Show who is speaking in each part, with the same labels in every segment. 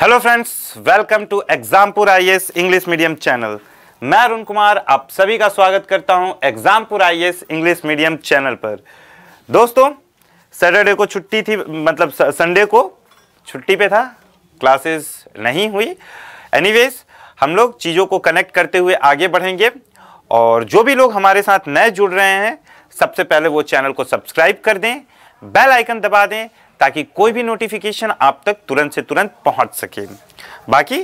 Speaker 1: Hello friends welcome to Exampur IAS English medium channel मैं अरुण कुमार आप सभी का स्वागत करता हूं Exampur IAS English medium channel पर दोस्तों सैटरडे को छुट्टी थी मतलब संडे को छुट्टी पे था क्लासेस नहीं हुई एनीवेज हम लोग चीज़ों को कनेक्ट करते हुए आगे बढ़ेंगे और जो भी लोग हमारे साथ नए जुड़ रहे हैं सबसे पहले वो चैनल को सब्सक्राइब कर दें बेल आइकन दबा दें ताकि कोई भी नोटिफिकेशन आप तक तुरंत से तुरंत पहुंच सके बाकी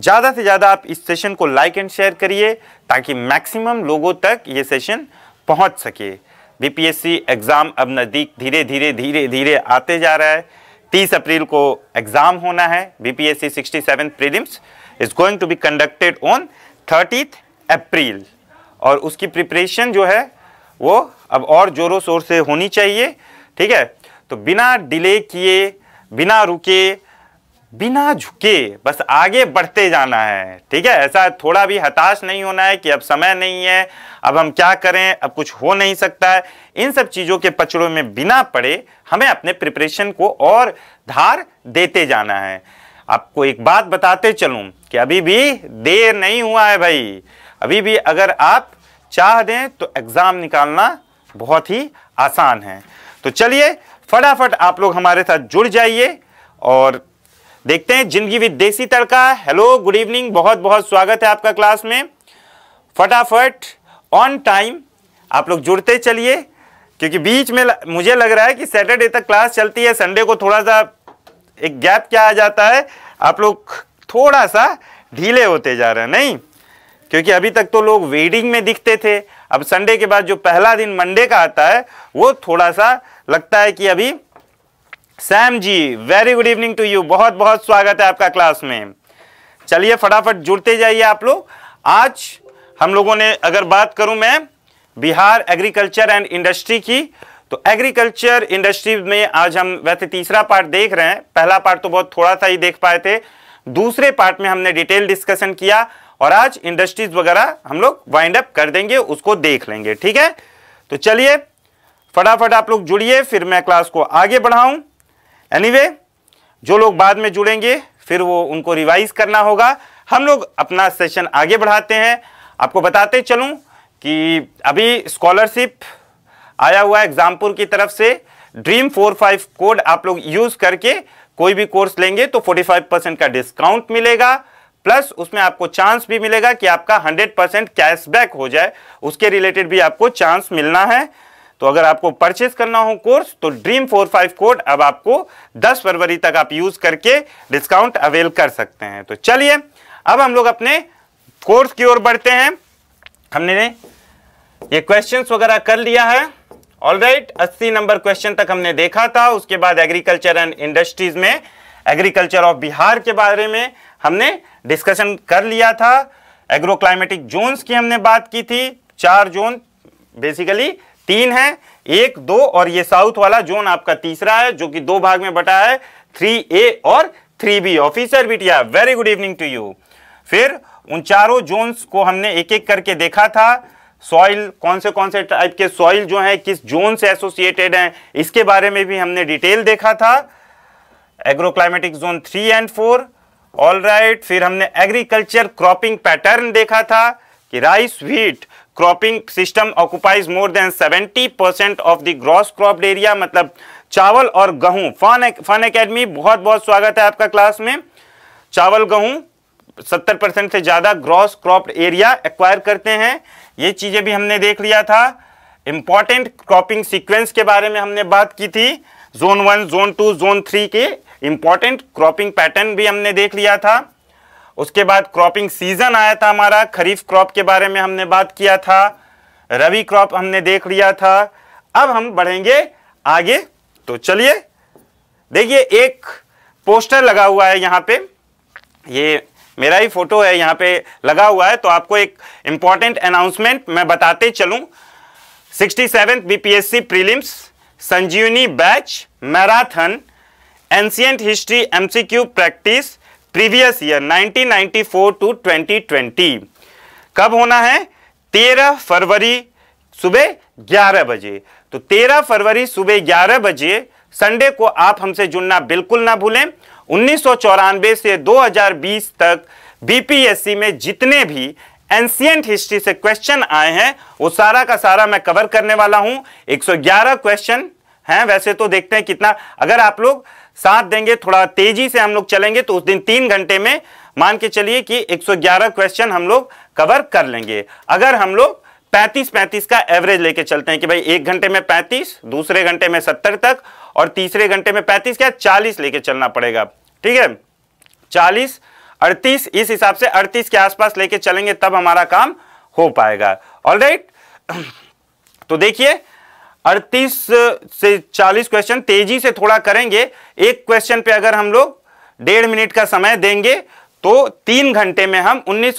Speaker 1: ज़्यादा से ज़्यादा आप इस सेशन को लाइक एंड शेयर करिए ताकि मैक्सिमम लोगों तक ये सेशन पहुंच सके बीपीएससी एग्ज़ाम अब नज़दीक धीरे धीरे धीरे धीरे आते जा रहा है तीस अप्रैल को एग्ज़ाम होना है B P sixty seven prelims is going to be conducted on thirtieth April और उसकी प्रिपरेशन जो है वो अब और ज़ोरों शोर से होनी चाहिए ठीक है तो बिना डिले किए बिना रुके बिना झुके बस आगे बढ़ते जाना है ठीक है ऐसा थोड़ा भी हताश नहीं होना है कि अब समय नहीं है अब हम क्या करें अब कुछ हो नहीं सकता है इन सब चीज़ों के पचड़ों में बिना पड़े हमें अपने प्रिपरेशन को और धार देते जाना है आपको एक बात बताते चलूँ कि अभी भी देर नहीं हुआ है भाई अभी भी अगर आप चाह दें तो एग्ज़ाम निकालना बहुत ही आसान है तो चलिए फटाफट आप लोग हमारे साथ जुड़ जाइए और देखते हैं जिंदगी विद देसी तड़का हेलो गुड इवनिंग बहुत बहुत स्वागत है आपका क्लास में फटाफट ऑन टाइम आप लोग जुड़ते चलिए क्योंकि बीच में ल, मुझे लग रहा है कि सैटरडे तक क्लास चलती है संडे को थोड़ा सा एक गैप क्या आ जाता है आप लोग थोड़ा सा ढीले होते जा रहे हैं नहीं क्योंकि अभी तक तो लोग वेडिंग में दिखते थे अब संडे के बाद जो पहला दिन मंडे का आता है वो थोड़ा सा लगता है कि अभी Sam ji very good evening to you बहुत बहुत स्वागत है आपका क्लास में चलिए फटाफट जुड़ते जाइए आप लोग आज हम लोगों ने अगर बात करूं मैं बिहार एग्रीकल्चर एंड इंडस्ट्री की तो एग्रीकल्चर इंडस्ट्री में आज हम वैसे तीसरा पार्ट देख रहे हैं पहला पार्ट तो बहुत थोड़ा सा ही देख पाए थे दूसरे पार्ट में हमने डिटेल डिस्कशन किया और आज इंडस्ट्रीज वगैरह हम लोग वाइंड अप कर देंगे उसको देख लेंगे ठीक है तो चलिए फटाफट आप लोग जुड़िए फिर मैं क्लास को आगे बढ़ाऊं एनीवे वे जो लोग बाद में जुड़ेंगे फिर वो उनको रिवाइज करना होगा हम लोग अपना सेशन आगे बढ़ाते हैं आपको बताते चलूं कि अभी स्कॉलरशिप आया हुआ एग्जामपुर की तरफ से ड्रीम फोर फाइव कोड आप लोग यूज़ करके कोई भी कोर्स लेंगे तो 45 परसेंट का डिस्काउंट मिलेगा प्लस उसमें आपको चांस भी मिलेगा कि आपका 100 परसेंट कैशबैक हो जाए उसके रिलेटेड भी आपको चांस मिलना है तो अगर आपको परचेस करना हो कोर्स तो ड्रीम फोर फाइव कोड अब आपको दस फरवरी तक आप यूज करके डिस्काउंट अवेल कर सकते हैं तो चलिए अब हम लोग अपने कोर्स की ओर बढ़ते हैं हमने ये क्वेश्चंस वगैरह कर लिया है ऑलराइट राइट अस्सी नंबर क्वेश्चन तक हमने देखा था उसके बाद एग्रीकल्चर एंड इंडस्ट्रीज में एग्रीकल्चर ऑफ बिहार के बारे में हमने डिस्कशन कर लिया था एग्रो क्लाइमेटिक जोन्स की हमने बात की थी चार जोन बेसिकली तीन है एक दो और ये साउथ वाला जोन आपका तीसरा है जो कि दो भाग में बटा है थ्री ए और थ्री बी ऑफिसर बिटिया very good evening to you फिर उन चारों जोन्स को हमने एक एक करके देखा था सॉइल कौन से कौन से टाइप के सॉइल जो है किस जोन से एसोसिएटेड हैं इसके बारे में भी हमने डिटेल देखा था agroclimatic zone three and four all right फिर हमने एग्रीकल्चर क्रॉपिंग पैटर्न देखा था कि rice wheat cropping system occupies more than 70 percent of the gross cropped area मतलब चावल और गेहूं फन फन एकेडमी बहुत बहुत स्वागत है आपका क्लास में चावल गेहूं 70 परसेंट से ज़्यादा ग्रॉस क्रॉप्ड एरिया एक्वायर करते हैं ये चीज़ें भी हमने देख लिया था इम्पॉर्टेंट क्रॉपिंग सिक्वेंस के बारे में हमने बात की थी zone one zone two zone three के इम्पॉर्टेंट क्रॉपिंग पैटर्न भी हमने देख लिया था उसके बाद क्रॉपिंग सीजन आया था हमारा खरीफ क्रॉप के बारे में हमने बात किया था रवि क्रॉप हमने देख लिया था अब हम बढ़ेंगे आगे तो चलिए देखिए एक पोस्टर लगा हुआ है यहाँ पे ये मेरा ही फोटो है यहाँ पे लगा हुआ है तो आपको एक इम्पॉर्टेंट अनाउंसमेंट मैं बताते चलूँ sixty seventh BPSC prelims Sanjeevani batch marathon ancient history MCQ practice previous year 1994 to 2020 कब होना है 13 फरवरी सुबह 11 बजे तो 13 फरवरी सुबह 11 बजे संडे को आप हमसे जुड़ना बिल्कुल ना भूलें उन्नीस से 2020 तक बीपीएससी में जितने भी एंसियंट हिस्ट्री से क्वेश्चन आए हैं वो सारा का सारा मैं कवर करने वाला हूं 111 क्वेश्चन हैं वैसे तो देखते हैं कितना अगर आप लोग साथ देंगे थोड़ा तेजी से हम लोग चलेंगे तो उस दिन तीन घंटे में मान के चलिए कि 111 क्वेश्चन हम लोग कवर कर लेंगे अगर हम लोग 35 35 का एवरेज लेके चलते हैं कि भाई एक घंटे में 35 दूसरे घंटे में 70 तक और तीसरे घंटे में 35 क्या 40 लेके चलना पड़ेगा ठीक है 40 38 इस हिसाब से 38 के आसपास लेके चलेंगे तब हमारा काम हो पाएगा ऑल तो देखिए अड़तीस से चालीस क्वेश्चन तेजी से थोड़ा करेंगे एक क्वेश्चन पे अगर हम लोग डेढ़ मिनट का समय देंगे तो तीन घंटे में हम उन्नीस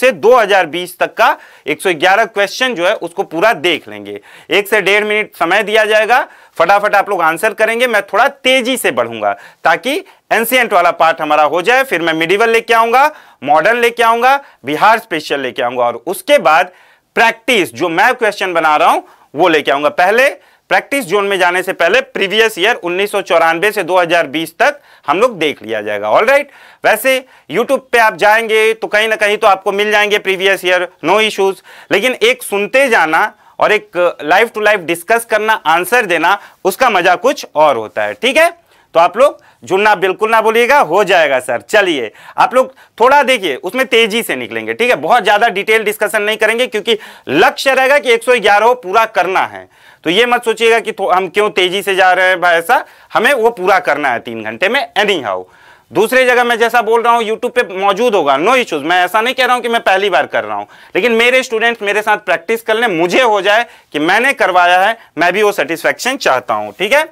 Speaker 1: से 2020 तक का 111 क्वेश्चन जो है उसको पूरा देख लेंगे एक से डेढ़ मिनट समय दिया जाएगा फटाफट आप लोग आंसर करेंगे मैं थोड़ा तेजी से बढ़ूंगा ताकि एनसीएंट वाला पार्ट हमारा हो जाए फिर मैं मिडिवल लेके आऊंगा मॉडर्न लेके आऊंगा बिहार स्पेशल लेके आऊंगा और उसके बाद प्रैक्टिस जो मैं क्वेश्चन बना रहा हूं वो लेके आऊंगा पहले प्रैक्टिस जोन में जाने से पहले प्रीवियस ईयर उन्नीस से 2020 तक हम लोग देख लिया जाएगा ऑल राइट right? वैसे यूट्यूब पे आप जाएंगे तो कहीं ना कहीं तो आपको मिल जाएंगे प्रीवियस ईयर नो इश्यूज लेकिन एक सुनते जाना और एक लाइफ टू लाइफ डिस्कस करना आंसर देना उसका मजा कुछ और होता है ठीक है तो आप लोग जुड़ना बिल्कुल ना बोलिएगा हो जाएगा सर चलिए आप लोग थोड़ा देखिए उसमें तेजी से निकलेंगे ठीक है बहुत ज़्यादा डिटेल डिस्कशन नहीं करेंगे क्योंकि लक्ष्य रहेगा कि 111 पूरा करना है तो ये मत सोचिएगा कि हम क्यों तेजी से जा रहे हैं भाई ऐसा हमें वो पूरा करना है तीन घंटे में एनी हाउ दूसरी जगह मैं जैसा बोल रहा हूँ यूट्यूब पे मौजूद होगा नो इश्यूज मैं ऐसा नहीं कह रहा हूँ कि मैं पहली बार कर रहा हूँ लेकिन मेरे स्टूडेंट्स मेरे साथ प्रैक्टिस कर लें मुझे हो जाए कि मैंने करवाया है मैं भी वो सेटिस्फेक्शन चाहता हूँ ठीक है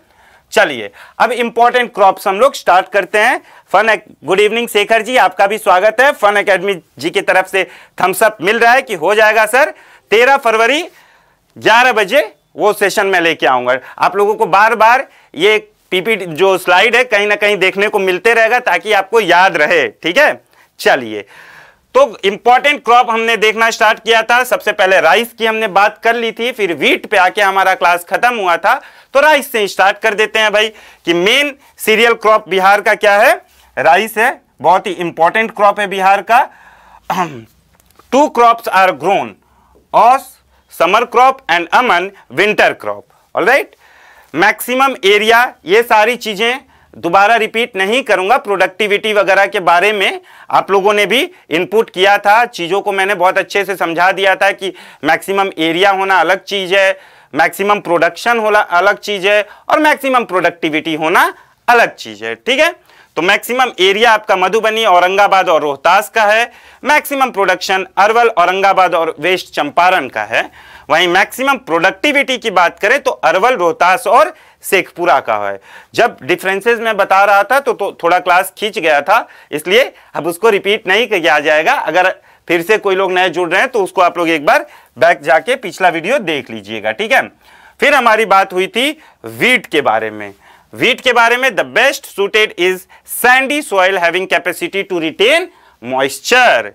Speaker 1: चलिए अब इंपॉर्टेंट क्रॉप्स हम लोग स्टार्ट करते हैं फन गुड इवनिंग शेखर जी आपका भी स्वागत है फन एकेडमी जी की तरफ से थम्सअप मिल रहा है कि हो जाएगा सर तेरह फरवरी ग्यारह बजे वो सेशन में लेके आऊंगा आप लोगों को बार बार ये पीपी जो स्लाइड है कहीं ना कहीं देखने को मिलते रहेगा ताकि आपको याद रहे ठीक है चलिए तो इंपॉर्टेंट क्रॉप हमने देखना स्टार्ट किया था सबसे पहले राइस की हमने बात कर ली थी फिर व्हीट पे आके हमारा क्लास खत्म हुआ था तो राइस से स्टार्ट कर देते हैं भाई कि मेन सीरियल क्रॉप बिहार का क्या है राइस है बहुत ही इंपॉर्टेंट क्रॉप है बिहार का two crops are grown aus summer crop and aman winter crop all right maximum area ये सारी चीज़ें दोबारा रिपीट नहीं करूंगा प्रोडक्टिविटी वगैरह के बारे में आप लोगों ने भी इनपुट किया था चीज़ों को मैंने बहुत अच्छे से समझा दिया था कि मैक्सिमम एरिया होना अलग चीज़ है मैक्सिमम प्रोडक्शन होना अलग चीज़ है और मैक्सिमम प्रोडक्टिविटी होना अलग चीज़ है ठीक है तो मैक्सिमम एरिया आपका मधुबनी औरंगाबाद और रोहतास का है मैक्सिमम प्रोडक्शन अरवल औरंगाबाद और वेस्ट चंपारण का है वहीं मैक्सिमम प्रोडक्टिविटी की बात करें तो अरवल रोहतास और शेखपुरा का है जब डिफरेंसेस में बता रहा था तो, तो थोड़ा क्लास खींच गया था इसलिए अब उसको रिपीट नहीं किया जाएगा अगर फिर से कोई लोग नए जुड़ रहे हैं तो उसको आप लोग एक बार बैक जाके पिछला वीडियो देख लीजिएगा ठीक है फिर हमारी बात हुई थी वीट के बारे में वीट के बारे में the best suited is sandy soil having capacity to retain moisture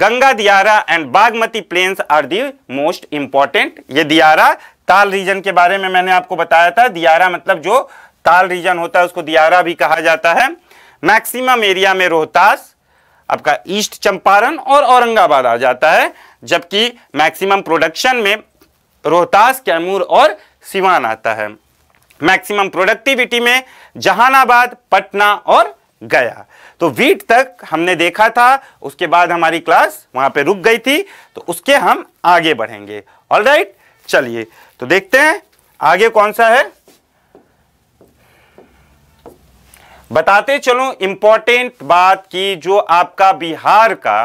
Speaker 1: Ganga diara and Bagmati plains are the most important ये दियारा ताल रीजन के बारे में मैंने आपको बताया था दियारा मतलब जो ताल रीजन होता है उसको दियारा भी कहा जाता है मैक्सिमम एरिया में रोहतास आपका ईस्ट चंपारण और औरंगाबाद आ जाता है जबकि मैक्सिमम प्रोडक्शन में रोहतास कैमूर और सिवान आता है मैक्सिमम प्रोडक्टिविटी में जहानाबाद पटना और गया तो वीट तक हमने देखा था उसके बाद हमारी क्लास वहां पे रुक गई थी तो उसके हम आगे बढ़ेंगे ऑल राइट right? चलिए तो देखते हैं आगे कौन सा है बताते चलो इंपॉर्टेंट बात की जो आपका बिहार का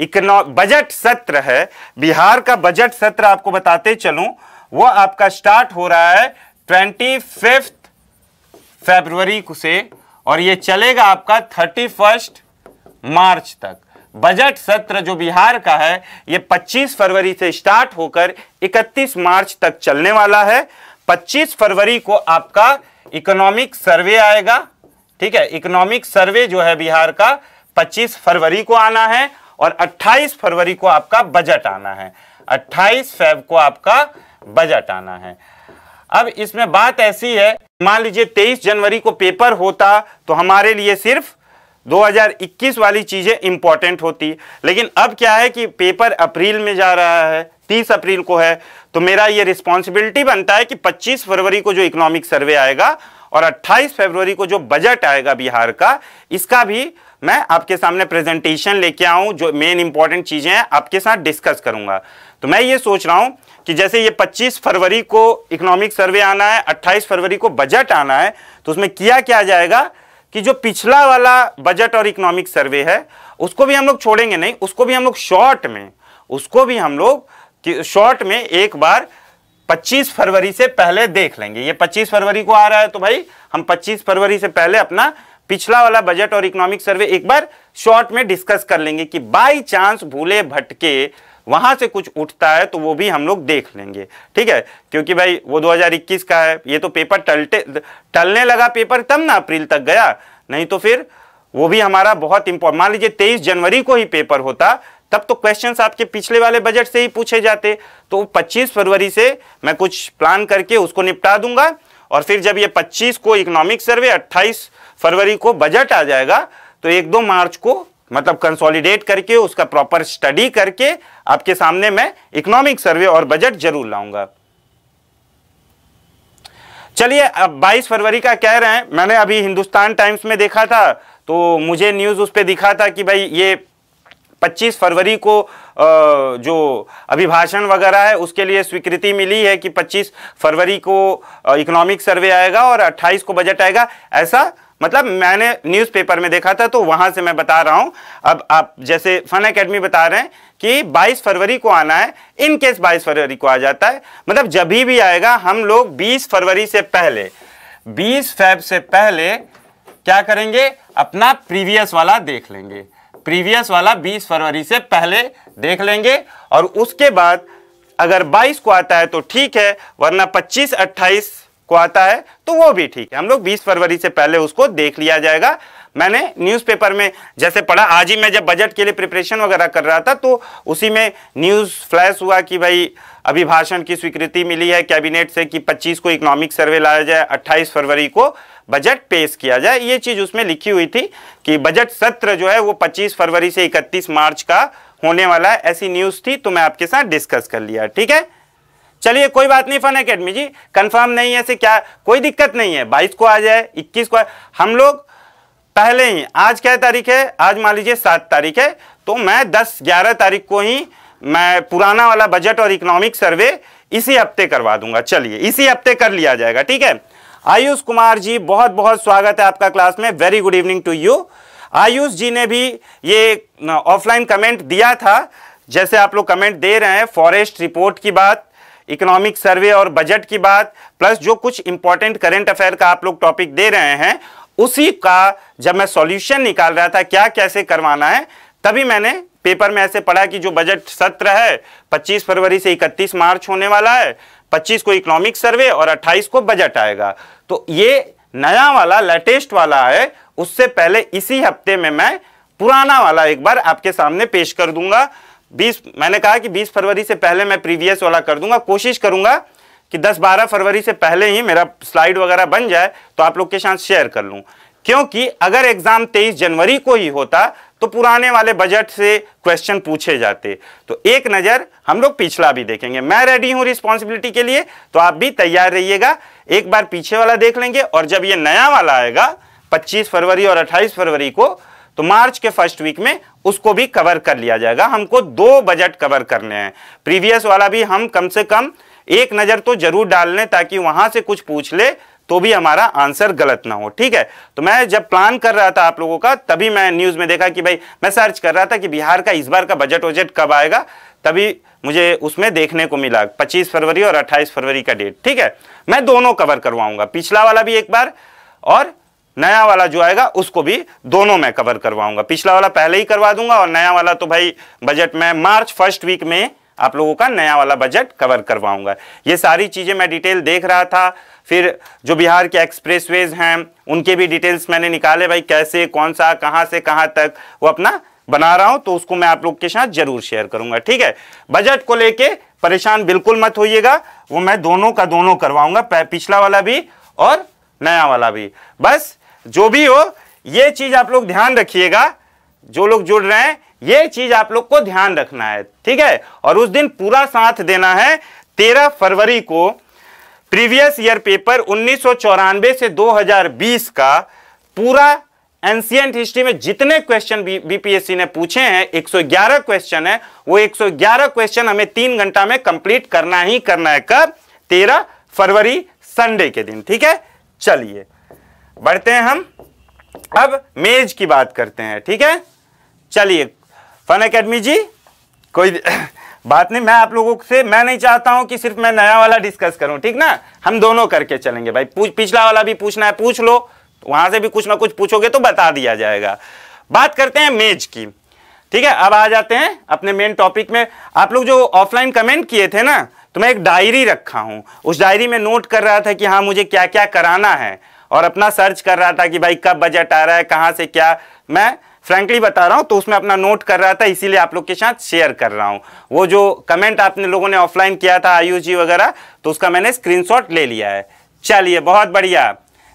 Speaker 1: इकोनॉ बजट सत्र है बिहार का बजट सत्र आपको बताते चलूं वो आपका स्टार्ट हो रहा है ट्वेंटी फिफ्थ फेब्रुवरी से और ये चलेगा आपका थर्टी फर्स्ट मार्च तक बजट सत्र जो बिहार का है ये 25 फरवरी से स्टार्ट होकर 31 मार्च तक चलने वाला है 25 फरवरी को आपका इकोनॉमिक सर्वे आएगा ठीक है इकोनॉमिक सर्वे जो है बिहार का 25 फरवरी को आना है और 28 फरवरी को आपका बजट आना है 28 फेब को आपका बजट आना है अब इसमें बात ऐसी है मान लीजिए 23 जनवरी को पेपर होता तो हमारे लिए सिर्फ 2021 वाली चीज़ें इंपॉर्टेंट होती लेकिन अब क्या है कि पेपर अप्रैल में जा रहा है 30 अप्रैल को है तो मेरा ये रिस्पॉन्सिबिलिटी बनता है कि 25 फरवरी को जो इकोनॉमिक सर्वे आएगा और 28 फरवरी को जो बजट आएगा बिहार का इसका भी मैं आपके सामने प्रेजेंटेशन लेके आऊँ जो मेन इंपॉर्टेंट चीज़ें हैं आपके साथ डिस्कस करूँगा तो मैं ये सोच रहा हूँ कि जैसे ये 25 फरवरी को इकोनॉमिक सर्वे आना है 28 फरवरी को बजट आना है तो उसमें किया क्या जाएगा कि जो पिछला वाला बजट और इकोनॉमिक सर्वे है उसको भी हम लोग छोड़ेंगे नहीं उसको भी हम लोग शॉर्ट में उसको भी हम लोग शॉर्ट में एक बार 25 फरवरी से पहले देख लेंगे ये 25 फरवरी को आ रहा है तो भाई हम 25 फरवरी से पहले अपना पिछला वाला बजट और इकोनॉमिक सर्वे एक बार शॉर्ट में डिस्कस कर लेंगे कि बाई चांस भूले भटके वहाँ से कुछ उठता है तो वो भी हम लोग देख लेंगे ठीक है क्योंकि भाई वो 2021 का है ये तो पेपर टलटे टलने लगा पेपर तब ना अप्रैल तक गया नहीं तो फिर वो भी हमारा बहुत इंपॉर्ट मान लीजिए तेईस जनवरी को ही पेपर होता तब तो क्वेश्चंस आपके पिछले वाले बजट से ही पूछे जाते तो 25 फरवरी से मैं कुछ प्लान करके उसको निपटा दूंगा और फिर जब ये 25 को इकोनॉमिक सर्वे 28 फरवरी को बजट आ जाएगा तो एक दो मार्च को मतलब कंसोलिडेट करके उसका प्रॉपर स्टडी करके आपके सामने मैं इकोनॉमिक सर्वे और बजट जरूर लाऊंगा चलिए अब 22 फरवरी का कह रहे हैं मैंने अभी हिंदुस्तान टाइम्स में देखा था तो मुझे न्यूज़ उस पर दिखा था कि भाई ये 25 फरवरी को जो अभिभाषण वगैरह है उसके लिए स्वीकृति मिली है कि 25 फरवरी को इकोनॉमिक सर्वे आएगा और 28 को बजट आएगा ऐसा मतलब मैंने न्यूज़पेपर में देखा था तो वहाँ से मैं बता रहा हूँ अब आप जैसे फन अकेडमी बता रहे हैं कि 22 फरवरी को आना है इन केस 22 फरवरी को आ जाता है मतलब जब भी आएगा हम लोग 20 फरवरी से पहले 20 फेब से पहले क्या करेंगे अपना प्रीवियस वाला देख लेंगे प्रीवियस वाला 20 फरवरी से पहले देख लेंगे और उसके बाद अगर 22 को आता है तो ठीक है वरना 25 28 को आता है तो वो भी ठीक है हम लोग 20 फरवरी से पहले उसको देख लिया जाएगा मैंने न्यूज़पेपर में जैसे पढ़ा आज ही मैं जब बजट के लिए प्रिपरेशन वगैरह कर रहा था तो उसी में न्यूज़ फ्लैश हुआ कि भाई अभिभाषण की स्वीकृति मिली है कैबिनेट से कि 25 को इकोनॉमिक सर्वे लाया जाए 28 फरवरी को बजट पेश किया जाए ये चीज़ उसमें लिखी हुई थी कि बजट सत्र जो है वो पच्चीस फरवरी से इकतीस मार्च का होने वाला है ऐसी न्यूज़ थी तो मैं आपके साथ डिस्कस कर लिया ठीक है चलिए कोई बात नहीं फन अकेडमी जी कंफर्म नहीं है से क्या कोई दिक्कत नहीं है 22 को आ जाए 21 को आ, हम लोग पहले ही आज क्या तारीख है आज मान लीजिए सात तारीख है तो मैं दस ग्यारह तारीख को ही मैं पुराना वाला बजट और इकोनॉमिक सर्वे इसी हफ्ते करवा दूंगा चलिए इसी हफ्ते कर लिया जाएगा ठीक है आयुष कुमार जी बहुत बहुत स्वागत है आपका क्लास में very good evening to you Ayush ji ने भी ये ऑफलाइन कमेंट दिया था जैसे आप लोग कमेंट दे रहे हैं फॉरेस्ट रिपोर्ट की बात इकोनॉमिक सर्वे और बजट की बात प्लस जो कुछ इंपॉर्टेंट करेंट अफेयर का आप लोग टॉपिक दे रहे हैं उसी का जब मैं सॉल्यूशन निकाल रहा था क्या कैसे करवाना है तभी मैंने पेपर में ऐसे पढ़ा कि जो बजट सत्र है 25 फरवरी से 31 मार्च होने वाला है 25 को इकोनॉमिक सर्वे और 28 को बजट आएगा तो ये नया वाला लेटेस्ट वाला है उससे पहले इसी हफ्ते में मैं पुराना वाला एक बार आपके सामने पेश कर दूंगा 20 मैंने कहा कि 20 फरवरी से पहले मैं प्रीवियस वाला कर दूंगा कोशिश करूंगा कि 10-12 फरवरी से पहले ही मेरा स्लाइड वगैरह बन जाए तो आप लोग के साथ शेयर कर लूँ क्योंकि अगर एग्ज़ाम 23 जनवरी को ही होता तो पुराने वाले बजट से क्वेश्चन पूछे जाते तो एक नज़र हम लोग पिछला भी देखेंगे मैं रेडी हूँ रिस्पॉन्सिबिलिटी के लिए तो आप भी तैयार रहिएगा एक बार पीछे वाला देख लेंगे और जब ये नया वाला आएगा पच्चीस फरवरी और अट्ठाईस फरवरी को तो मार्च के फर्स्ट वीक में उसको भी कवर कर लिया जाएगा हमको दो बजट कवर करने हैं प्रीवियस वाला भी हम कम से कम एक नज़र तो जरूर डाल लें ताकि वहां से कुछ पूछ ले तो भी हमारा आंसर गलत ना हो ठीक है तो मैं जब प्लान कर रहा था आप लोगों का तभी मैं न्यूज़ में देखा कि भाई मैं सर्च कर रहा था कि बिहार का इस बार का बजट वजट कब आएगा तभी मुझे उसमें देखने को मिला 25 फरवरी और 28 फरवरी का डेट ठीक है मैं दोनों कवर करवाऊंगा पिछला वाला भी एक बार और नया वाला जो आएगा उसको भी दोनों में कवर करवाऊंगा पिछला वाला पहले ही करवा दूंगा और नया वाला तो भाई बजट में मार्च फर्स्ट वीक में आप लोगों का नया वाला बजट कवर करवाऊंगा ये सारी चीज़ें मैं डिटेल देख रहा था फिर जो बिहार के एक्सप्रेसवेज हैं उनके भी डिटेल्स मैंने निकाले भाई कैसे कौन सा कहाँ से कहाँ तक वो अपना बना रहा हूं तो उसको मैं आप लोग के साथ जरूर शेयर करूंगा ठीक है बजट को लेके परेशान बिल्कुल मत होइएगा वो मैं दोनों का दोनों करवाऊंगा पिछला वाला भी और नया वाला भी बस जो भी हो ये चीज़ आप लोग ध्यान रखिएगा जो लोग जुड़ रहे हैं ये चीज आप लोग को ध्यान रखना है ठीक है और उस दिन पूरा साथ देना है तेरह फरवरी को प्रीवियस ईयर पेपर उन्नीस से 2020 का पूरा एंशियंट हिस्ट्री में जितने क्वेश्चन बीपीएससी ने पूछे हैं 111 क्वेश्चन है वो 111 क्वेश्चन हमें तीन घंटा में कंप्लीट करना ही करना है कब 13 फरवरी संडे के दिन ठीक है चलिए बढ़ते हैं हम अब मेज की बात करते हैं ठीक है चलिए फन अकेडमी जी कोई बात नहीं मैं आप लोगों से मैं नहीं चाहता हूं कि सिर्फ मैं नया वाला डिस्कस करूं ठीक ना हम दोनों करके चलेंगे भाई पूछ पिछला वाला भी पूछना है पूछ लो तो वहां से भी कुछ ना कुछ पूछोगे तो बता दिया जाएगा बात करते हैं मेज की ठीक है अब आ जाते हैं अपने मेन टॉपिक में आप लोग जो ऑफलाइन कमेंट किए थे ना तो मैं एक डायरी रखा हूं उस डायरी में नोट कर रहा था कि हाँ मुझे क्या क्या कराना है और अपना सर्च कर रहा था कि भाई कब बजट आ रहा है कहाँ से क्या मैं फ्रेंकली बता रहा हूँ तो उसमें अपना नोट कर रहा था इसीलिए आप लोग के साथ शेयर कर रहा हूँ वो जो कमेंट आपने लोगों ने ऑफलाइन किया था आयु जी वगैरह तो उसका मैंने स्क्रीनशॉट ले लिया है चलिए बहुत बढ़िया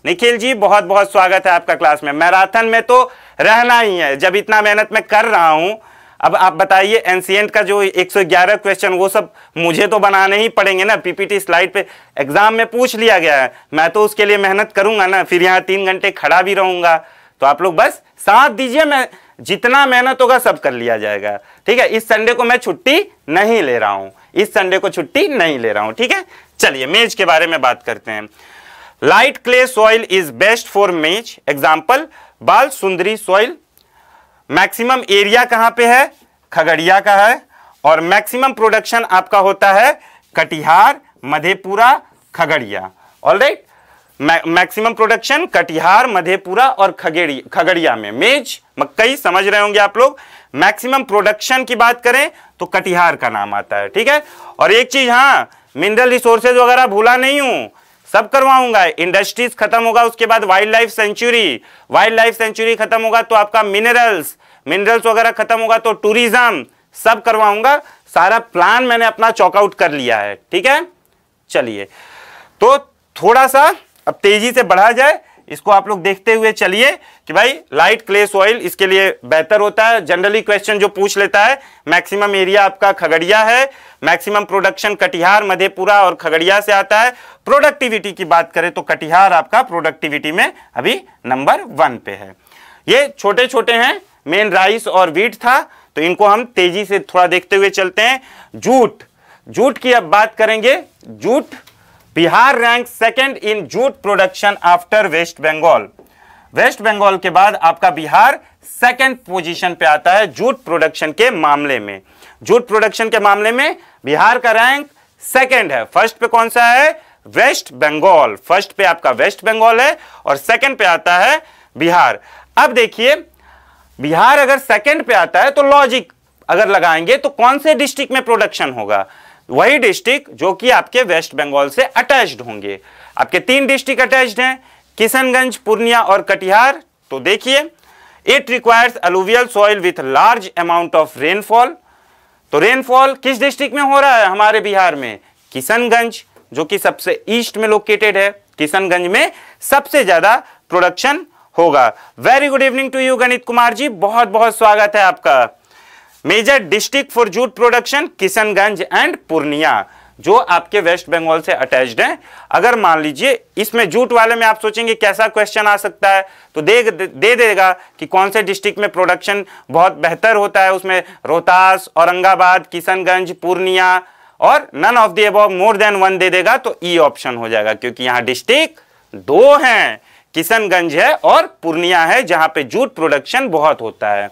Speaker 1: निखिल जी बहुत बहुत स्वागत है आपका क्लास में मैराथन में तो रहना ही है जब इतना मेहनत मैं कर रहा हूँ अब आप बताइए एनसीएंट का जो 111 क्वेश्चन वो सब मुझे तो बनाने ही पड़ेंगे ना पीपीटी स्लाइड पे एग्जाम में पूछ लिया गया है मैं तो उसके लिए मेहनत करूंगा ना फिर यहाँ तीन घंटे खड़ा भी रहूंगा तो आप लोग बस साथ दीजिए मैं जितना मेहनत होगा सब कर लिया जाएगा ठीक है इस संडे को मैं छुट्टी नहीं ले रहा हूं इस संडे को छुट्टी नहीं ले रहा हूं ठीक है चलिए मेज के बारे में बात करते हैं light clay soil is best for maize example Balsundari soil maximum area कहां पे है खगड़िया का है और मैक्सिमम प्रोडक्शन आपका होता है Katihar Madhepura Khagaria all right maximum production Katihar Madhepura और खगेड़ी खगड़िया में मेज मकई समझ रहे होंगे आप लोग मैक्सिमम प्रोडक्शन की बात करें तो कटिहार का नाम आता है ठीक है और एक चीज हाँ मिनरल रिसोर्सेज वगैरह भूला नहीं हूं सब करवाऊंगा इंडस्ट्रीज खत्म होगा उसके बाद wildlife sanctuary wildlife sanctuary खत्म होगा तो आपका मिनरल्स मिनरल्स वगैरह खत्म होगा तो टूरिज्म सब करवाऊंगा सारा प्लान मैंने अपना चॉकआउट कर लिया है ठीक है चलिए तो थोड़ा सा अब तेजी से बढ़ा जाए इसको आप लोग देखते हुए चलिए कि भाई लाइट क्ले सॉइल इसके लिए बेहतर होता है जनरली क्वेश्चन जो पूछ लेता है मैक्सिमम एरिया आपका खगड़िया है मैक्सिमम प्रोडक्शन कटिहार मधेपुरा और खगड़िया से आता है प्रोडक्टिविटी की बात करें तो कटिहार आपका प्रोडक्टिविटी में अभी नंबर वन पे है ये छोटे छोटे हैं मेन राइस और वीट था तो इनको हम तेजी से थोड़ा देखते हुए चलते हैं जूट जूट की अब बात करेंगे jute Bihar rank second in jute production after West Bengal West Bengal के बाद आपका बिहार सेकंड पोजीशन पे आता है जूट प्रोडक्शन के मामले में जूट प्रोडक्शन के मामले में बिहार का रैंक सेकंड है फर्स्ट पे कौन सा है वेस्ट बंगाल फर्स्ट पे आपका वेस्ट बंगाल है और सेकेंड पे आता है बिहार अब देखिए बिहार अगर सेकेंड पे आता है तो लॉजिक अगर लगाएंगे तो कौन से डिस्ट्रिक्ट में प्रोडक्शन होगा वही डिस्ट्रिक्ट जो कि आपके वेस्ट बंगाल से अटैच्ड होंगे आपके तीन डिस्ट्रिक्ट अटैच्ड हैं किशनगंज पूर्णिया और कटिहार तो देखिए it requires alluvial soil with large amount of rainfall तो रेनफॉल किस डिस्ट्रिक्ट में हो रहा है हमारे बिहार में किशनगंज जो कि सबसे ईस्ट में लोकेटेड है किशनगंज में सबसे ज्यादा प्रोडक्शन होगा very good evening to you Ganit Kumar ji बहुत बहुत स्वागत है आपका major district for jute production Kishanganj and Purnia जो आपके वेस्ट बंगाल से अटैच्ड है अगर मान लीजिए इसमें जूट वाले में आप सोचेंगे कैसा क्वेश्चन आ सकता है तो दे दे देगा कि कौन से डिस्ट्रिक्ट में प्रोडक्शन बहुत बेहतर होता है उसमें रोहतास औरंगाबाद किशनगंज पूर्णिया और none of the above more than one दे देगा तो ई e ऑप्शन हो जाएगा क्योंकि यहाँ डिस्ट्रिक्ट दो हैं किशनगंज है और पूर्णिया है जहाँ पे जूट प्रोडक्शन बहुत होता है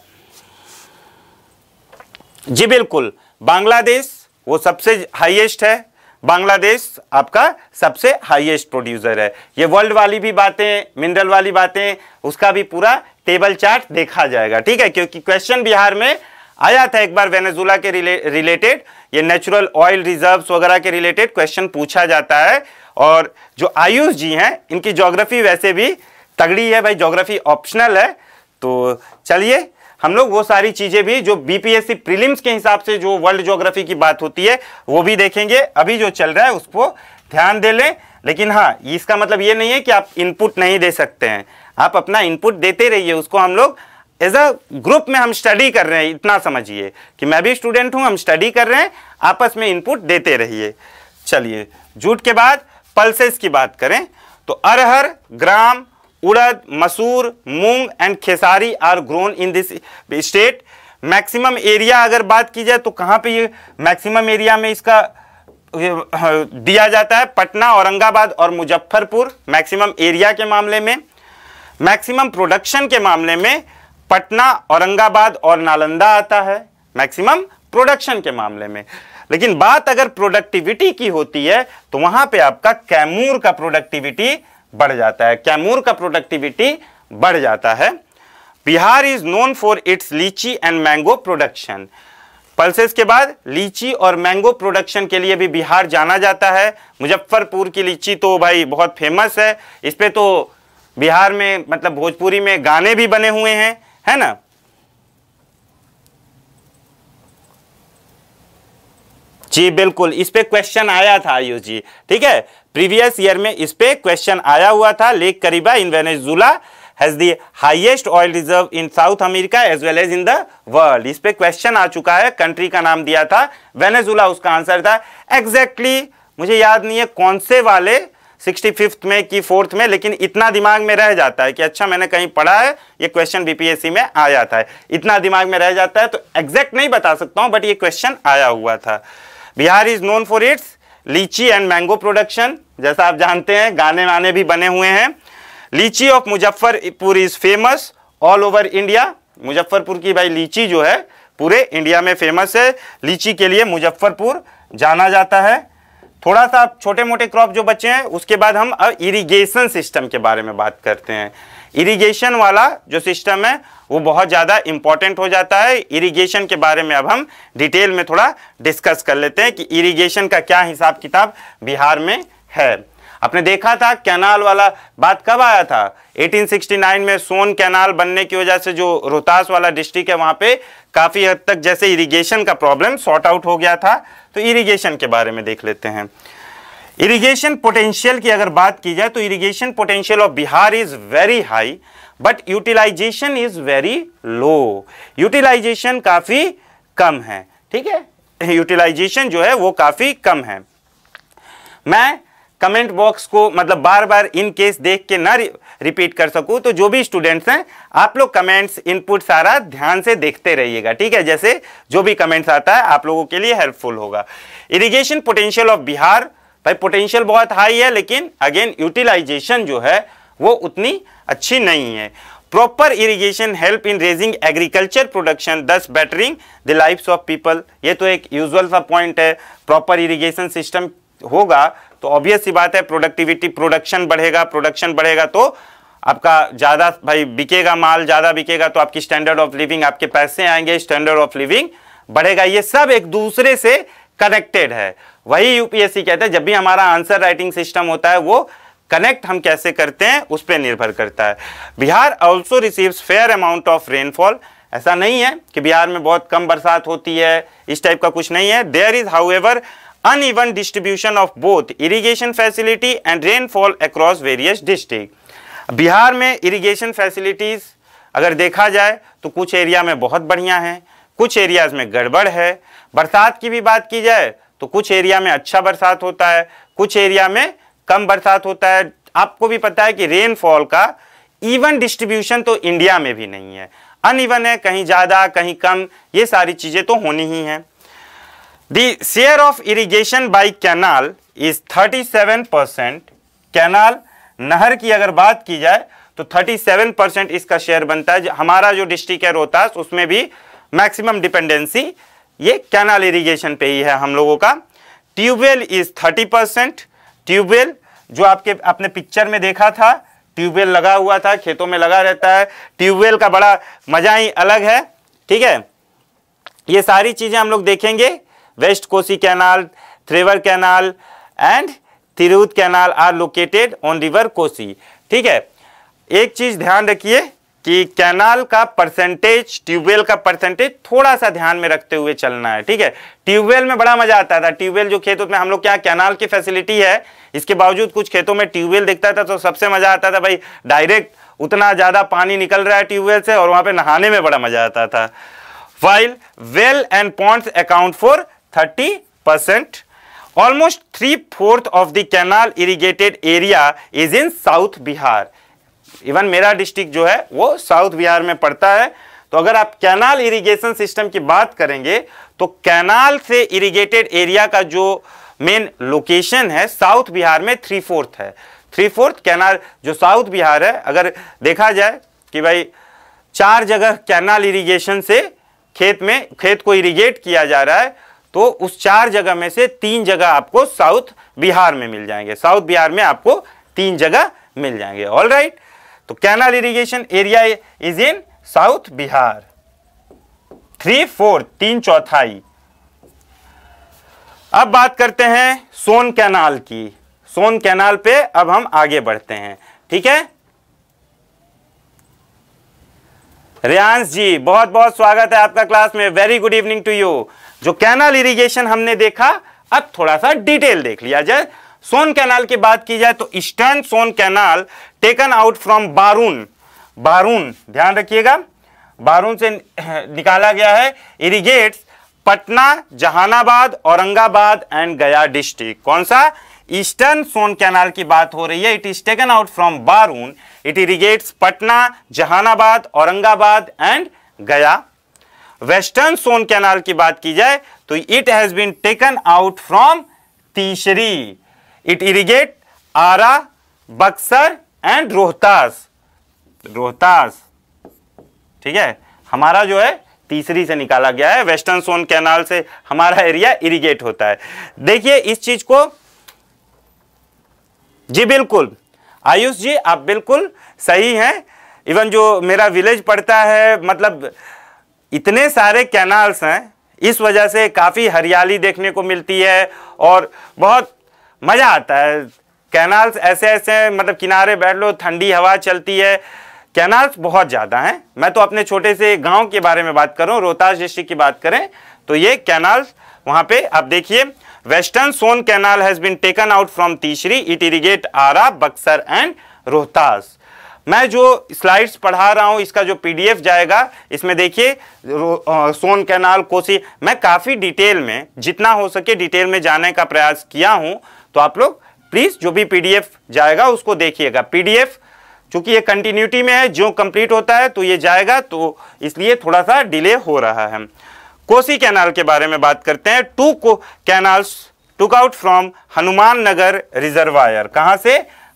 Speaker 1: जी बिल्कुल बांग्लादेश वो सबसे हाईएस्ट है बांग्लादेश आपका सबसे हाईएस्ट प्रोड्यूसर है ये वर्ल्ड वाली भी बातें मिनरल वाली बातें उसका भी पूरा टेबल चार्ट देखा जाएगा ठीक है क्योंकि क्वेश्चन बिहार में आया था एक बार वेनेजुला के रिले, रिलेटेड ये नेचुरल ऑयल रिजर्व्स वगैरह के रिलेटेड क्वेश्चन पूछा जाता है और जो आयुष जी हैं इनकी जोग्राफी वैसे भी तगड़ी है भाई जोग्राफी ऑप्शनल है तो चलिए हम लोग वो सारी चीज़ें भी जो बीपीएससी प्रीलिम्स के हिसाब से जो वर्ल्ड जोग्राफी की बात होती है वो भी देखेंगे अभी जो चल रहा है उसको ध्यान दे लें लेकिन हाँ इसका मतलब ये नहीं है कि आप इनपुट नहीं दे सकते हैं आप अपना इनपुट देते रहिए उसको हम लोग एज अ ग्रुप में हम स्टडी कर रहे हैं इतना समझिए कि मैं भी स्टूडेंट हूँ हम स्टडी कर रहे हैं आपस में इनपुट देते रहिए चलिए जूट के बाद पल्सेस की बात करें तो अरहर gram urad masoor moong and khesari are grown in this state maximum area अगर बात की जाए तो कहाँ पे ये मैक्सिमम एरिया में इसका हाँ, दिया जाता है पटना औरंगाबाद और मुजफ्फरपुर मैक्सिमम एरिया के मामले में मैक्सिमम प्रोडक्शन के मामले में पटना औरंगाबाद और नालंदा आता है मैक्सिमम प्रोडक्शन के मामले में लेकिन बात अगर प्रोडक्टिविटी की होती है तो वहां पे आपका कैमूर का प्रोडक्टिविटी बढ़ जाता है कैमूर का प्रोडक्टिविटी बढ़ जाता है Bihar is known for its litchi and mango production pulses के बाद लीची और मैंगो प्रोडक्शन के लिए भी बिहार जाना जाता है मुजफ्फरपुर की लीची तो भाई बहुत फेमस है इस पर तो बिहार में मतलब भोजपुरी में गाने भी बने हुए हैं है ना जी बिल्कुल इस पे क्वेश्चन आया था आयुष जी ठीक है प्रीवियस ईयर में इस पे क्वेश्चन आया हुआ था lake Kariba in Venezuela has the highest oil reserve in South America as well as in the world इस पे क्वेश्चन आ चुका है कंट्री का नाम दिया था वेनेजुला उसका आंसर था एग्जैक्टली exactly, मुझे याद नहीं है कौन से वाले सिक्सटी फिफ्थ में कि फोर्थ में लेकिन इतना दिमाग में रह जाता है कि अच्छा मैंने कहीं पढ़ा है ये क्वेश्चन बीपीएससी में आया था इतना दिमाग में रह जाता है तो एग्जैक्ट नहीं बता सकता हूँ बट ये क्वेश्चन आया हुआ था Bihar is known for its litchi and mango production जैसा आप जानते हैं गाने वाने भी बने हुए हैं litchi of Muzaffarpur is famous all over India Muzaffarpur की भाई लीची जो है पूरे इंडिया में फेमस है लीची के लिए मुजफ्फरपुर जाना जाता है थोड़ा सा छोटे मोटे क्रॉप जो बचे हैं उसके बाद हम अब इरिगेशन सिस्टम के बारे में बात करते हैं इरिगेशन वाला जो सिस्टम है वो बहुत ज़्यादा इम्पॉर्टेंट हो जाता है इरिगेशन के बारे में अब हम डिटेल में थोड़ा डिस्कस कर लेते हैं कि इरिगेशन का क्या हिसाब किताब बिहार में है आपने देखा था कैनाल वाला बात कब आया था 1869 में सोन कैनाल बनने की वजह से जो रोहतास वाला डिस्ट्रिक्ट है वहाँ पे काफ़ी हद तक जैसे इरिगेशन का प्रॉब्लम सॉर्ट आउट हो गया था तो इरिगेशन के बारे में देख लेते हैं इरिगेशन पोटेंशियल की अगर बात की जाए तो irrigation potential of Bihar is very high but utilisation is very low utilisation काफ़ी कम है ठीक है यूटिलाइजेशन जो है वो काफ़ी कम है मैं कमेंट बॉक्स को मतलब बार बार इन केस देख के ना रिपीट कर सकूं तो जो भी स्टूडेंट्स हैं आप लोग कमेंट्स इनपुट सारा ध्यान से देखते रहिएगा ठीक है जैसे जो भी कमेंट्स आता है आप लोगों के लिए हेल्पफुल होगा इरिगेशन पोटेंशियल ऑफ बिहार भाई पोटेंशियल बहुत हाई है लेकिन अगेन यूटिलाइजेशन जो है वो उतनी अच्छी नहीं है proper irrigation help in raising agriculture production thus bettering the lifes of people ये तो एक यूजल सा पॉइंट है प्रॉपर इरिगेशन सिस्टम होगा तो ऑब्वियस सी बात है प्रोडक्टिविटी प्रोडक्शन बढ़ेगा प्रोडक्शन बढ़ेगा तो आपका ज़्यादा भाई बिकेगा माल ज़्यादा बिकेगा तो आपकी स्टैंडर्ड ऑफ लिविंग आपके पैसे आएंगे स्टैंडर्ड ऑफ लिविंग बढ़ेगा ये सब एक दूसरे से कनेक्टेड है वही यूपीएससी कहते हैं जब भी हमारा आंसर राइटिंग सिस्टम होता है वो कनेक्ट हम कैसे करते हैं उस पर निर्भर करता है Bihar also receives fair amount of rainfall ऐसा नहीं है कि बिहार में बहुत कम बरसात होती है इस टाइप का कुछ नहीं है there is however uneven distribution of both irrigation facility and rainfall across various district Bihar में इरीगेशन फैसिलिटीज़ अगर देखा जाए तो कुछ एरिया में बहुत बढ़िया है कुछ एरियाज़ में गड़बड़ है बरसात की भी बात की जाए तो कुछ एरिया में अच्छा बरसात होता है कुछ एरिया में कम बरसात होता है आपको भी पता है कि रेनफॉल का इवन डिस्ट्रीब्यूशन तो इंडिया में भी नहीं है अनइवन है कहीं ज़्यादा कहीं कम ये सारी चीज़ें तो होनी ही हैं thereof irrigation by canal is thirty seven percent canal नहर की अगर बात की जाए तो थर्टी सेवन परसेंट इसका शेयर बनता है हमारा जो डिस्ट्रिक्ट है रोहतास उसमें भी मैक्सिमम डिपेंडेंसी ये कैनाल इरिगेशन पे ही है हम लोगों का tubewell is thirty percent tubewell जो आपके अपने पिक्चर में देखा था ट्यूबवेल लगा हुआ था खेतों में लगा रहता है ट्यूबवेल का बड़ा मज़ा ही अलग है ठीक है ये सारी चीज़ें हम लोग देखेंगे वेस्ट कोसी कैनाल थ्रेवर canal and Tirhut canal are located on river Kosi ठीक है एक चीज़ ध्यान रखिए कि कैनाल का परसेंटेज ट्यूबवेल का परसेंटेज थोड़ा सा ध्यान में रखते हुए चलना है ठीक है ट्यूबवेल में बड़ा मजा आता था ट्यूबवेल जो खेत उसमें हम लोग क्या कैनाल की फैसिलिटी है इसके बावजूद कुछ खेतों में ट्यूबवेल दिखता था तो सबसे मजा आता था भाई डायरेक्ट उतना ज़्यादा पानी निकल रहा है ट्यूबवेल से और वहां पर नहाने में बड़ा मजा आता था while well and ponds account for thirty percent almost three fourth of the canal irrigated area is in south Bihar even मेरा डिस्ट्रिक्ट जो है वो साउथ बिहार में पड़ता है तो अगर आप कैनाल इरिगेशन सिस्टम की बात करेंगे तो कैनाल से इरिगेटेड एरिया का जो मेन लोकेशन है साउथ बिहार में थ्री फोर्थ है थ्री फोर्थ कैनाल जो साउथ बिहार है अगर देखा जाए कि भाई चार जगह कैनाल इरिगेशन से खेत में खेत को इरिगेट किया जा रहा है तो उस चार जगह में से तीन जगह आपको साउथ बिहार में मिल जाएंगे साउथ बिहार में आपको तीन जगह मिल जाएंगे ऑल राइट तो canal irrigation area is in south Bihar three four तीन चौथाई अब बात करते हैं सोन कैनाल की सोन कैनाल पे अब हम आगे बढ़ते हैं ठीक है रियांश जी बहुत बहुत स्वागत है आपका क्लास में very good evening to you जो कैनाल इरिगेशन हमने देखा अब थोड़ा सा डिटेल देख लिया जाए सोन कैनाल की बात की जाए तो Eastern Son canal taken out from Barun Barun ध्यान रखिएगा बारून से निकाला गया है irrigates Patna Jahanabad Aurangabad and Gaya district कौन सा ईस्टर्न सोन कैनाल की बात हो रही है it is taken out from Barun it irrigates Patna Jahanabad Aurangabad and Gaya Western Son canal की बात की जाए तो it has been taken out from तीसरी it irrigate Arrah Buxar and Rohtas Rohtas ठीक है हमारा जो है तीसरी से निकाला गया है वेस्टर्न सोन कैनाल से हमारा एरिया इरिगेट होता है देखिए इस चीज को जी बिल्कुल आयुष जी आप बिल्कुल सही हैं इवन जो मेरा विलेज पड़ता है मतलब इतने सारे कैनाल्स हैं इस वजह से काफ़ी हरियाली देखने को मिलती है और बहुत मज़ा आता है कैनाल्स ऐसे ऐसे मतलब किनारे बैठ लो ठंडी हवा चलती है कैनाल्स बहुत ज़्यादा हैं मैं तो अपने छोटे से गांव के बारे में बात करूं रोहतास डिस्ट्रिक्ट की बात करें तो ये कैनाल्स वहाँ पे आप देखिए Western Son canal has been taken out from तीसरी it irrigate Arrah Buxar and Rohtas मैं जो स्लाइड्स पढ़ा रहा हूँ इसका जो पीडीएफ जाएगा इसमें देखिए सोन कैनाल कोसी मैं काफ़ी डिटेल में जितना हो सके डिटेल में जाने का प्रयास किया हूँ तो आप लोग प्लीज़ जो भी पीडीएफ जाएगा उसको देखिएगा पीडीएफ क्योंकि ये कंटिन्यूटी में है जो कंप्लीट होता है तो ये जाएगा तो इसलिए थोड़ा सा डिले हो रहा है कोसी कैनाल के बारे में बात करते हैं टू को canals took out from Hanuman Nagar reservoir कहाँ से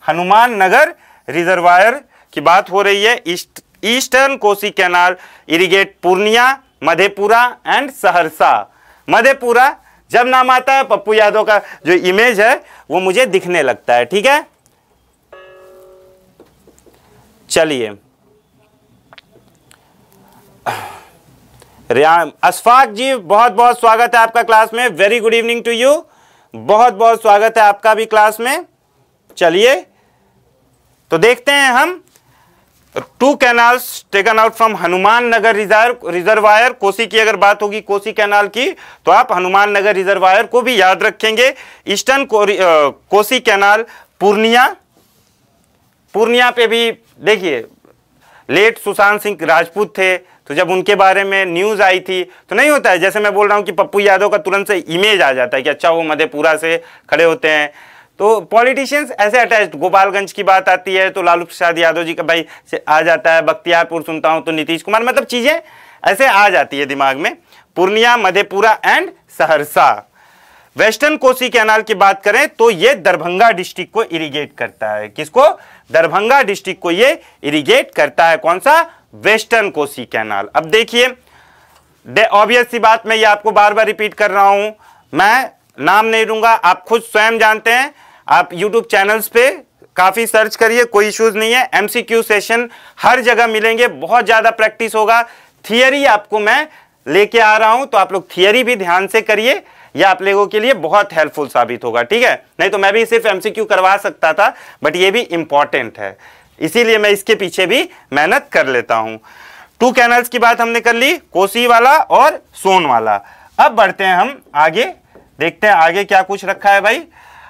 Speaker 1: हनुमान नगर रिजर्वायर की बात हो रही है east Eastern Kosi canal irrigate Purnia Madhepura and Saharsa Madhepura जब नाम आता है पप्पू यादव का जो इमेज है वो मुझे दिखने लगता है ठीक है चलिए रियाम अशफाक जी बहुत बहुत स्वागत है आपका क्लास में very good evening to you बहुत बहुत स्वागत है आपका भी क्लास में चलिए तो देखते हैं हम two canals taken out from Hanuman Nagar reserve reservoir Kosi की अगर बात होगी कोसी कैनाल की तो आप हनुमान नगर रिजर्वायर को भी याद रखेंगे ईस्टर्न को, कोसी कैनाल पूर्णिया पूर्णिया पे भी देखिए लेट सुशांत सिंह राजपूत थे तो जब उनके बारे में न्यूज़ आई थी तो नहीं होता है जैसे मैं बोल रहा हूँ कि पप्पू यादव का तुरंत से इमेज आ जाता है कि अच्छा वो मधेपुरा से खड़े होते हैं तो पॉलिटिशियंस ऐसे अटैच गोपालगंज की बात आती है तो लालू प्रसाद यादव जी का भाई आ जाता है बख्तियारपुर सुनता हूँ तो नीतीश कुमार मतलब चीज़ें ऐसे आ जाती है दिमाग में Purnia Madhepura and Saharsa Western Kosi canal की बात करें तो ये दरभंगा डिस्ट्रिक्ट को इरिगेट करता है किसको दरभंगा डिस्ट्रिक्ट को ये इरिगेट करता है कौन सा वेस्टर्न कोसी कैनाल अब देखिए ऑब्वियस सी बात मैं ये आपको बार बार रिपीट कर रहा हूं मैं नाम नहीं लूंगा आप खुद स्वयं जानते हैं आप यूट्यूब चैनल्स पे काफ़ी सर्च करिए कोई इश्यूज नहीं है एमसीक्यू सेशन हर जगह मिलेंगे बहुत ज़्यादा प्रैक्टिस होगा थियरी आपको मैं लेके आ रहा हूं तो आप लोग थियरी भी ध्यान से करिए यह आप लोगों के लिए बहुत हेल्पफुल साबित होगा ठीक है नहीं तो मैं भी सिर्फ एमसीक्यू करवा सकता था बट ये भी इंपॉर्टेंट है इसीलिए मैं इसके पीछे भी मेहनत कर लेता हूँ टू कैनल्स की बात हमने कर ली कोसी वाला और सोन वाला अब बढ़ते हैं हम आगे देखते हैं आगे क्या कुछ रखा है भाई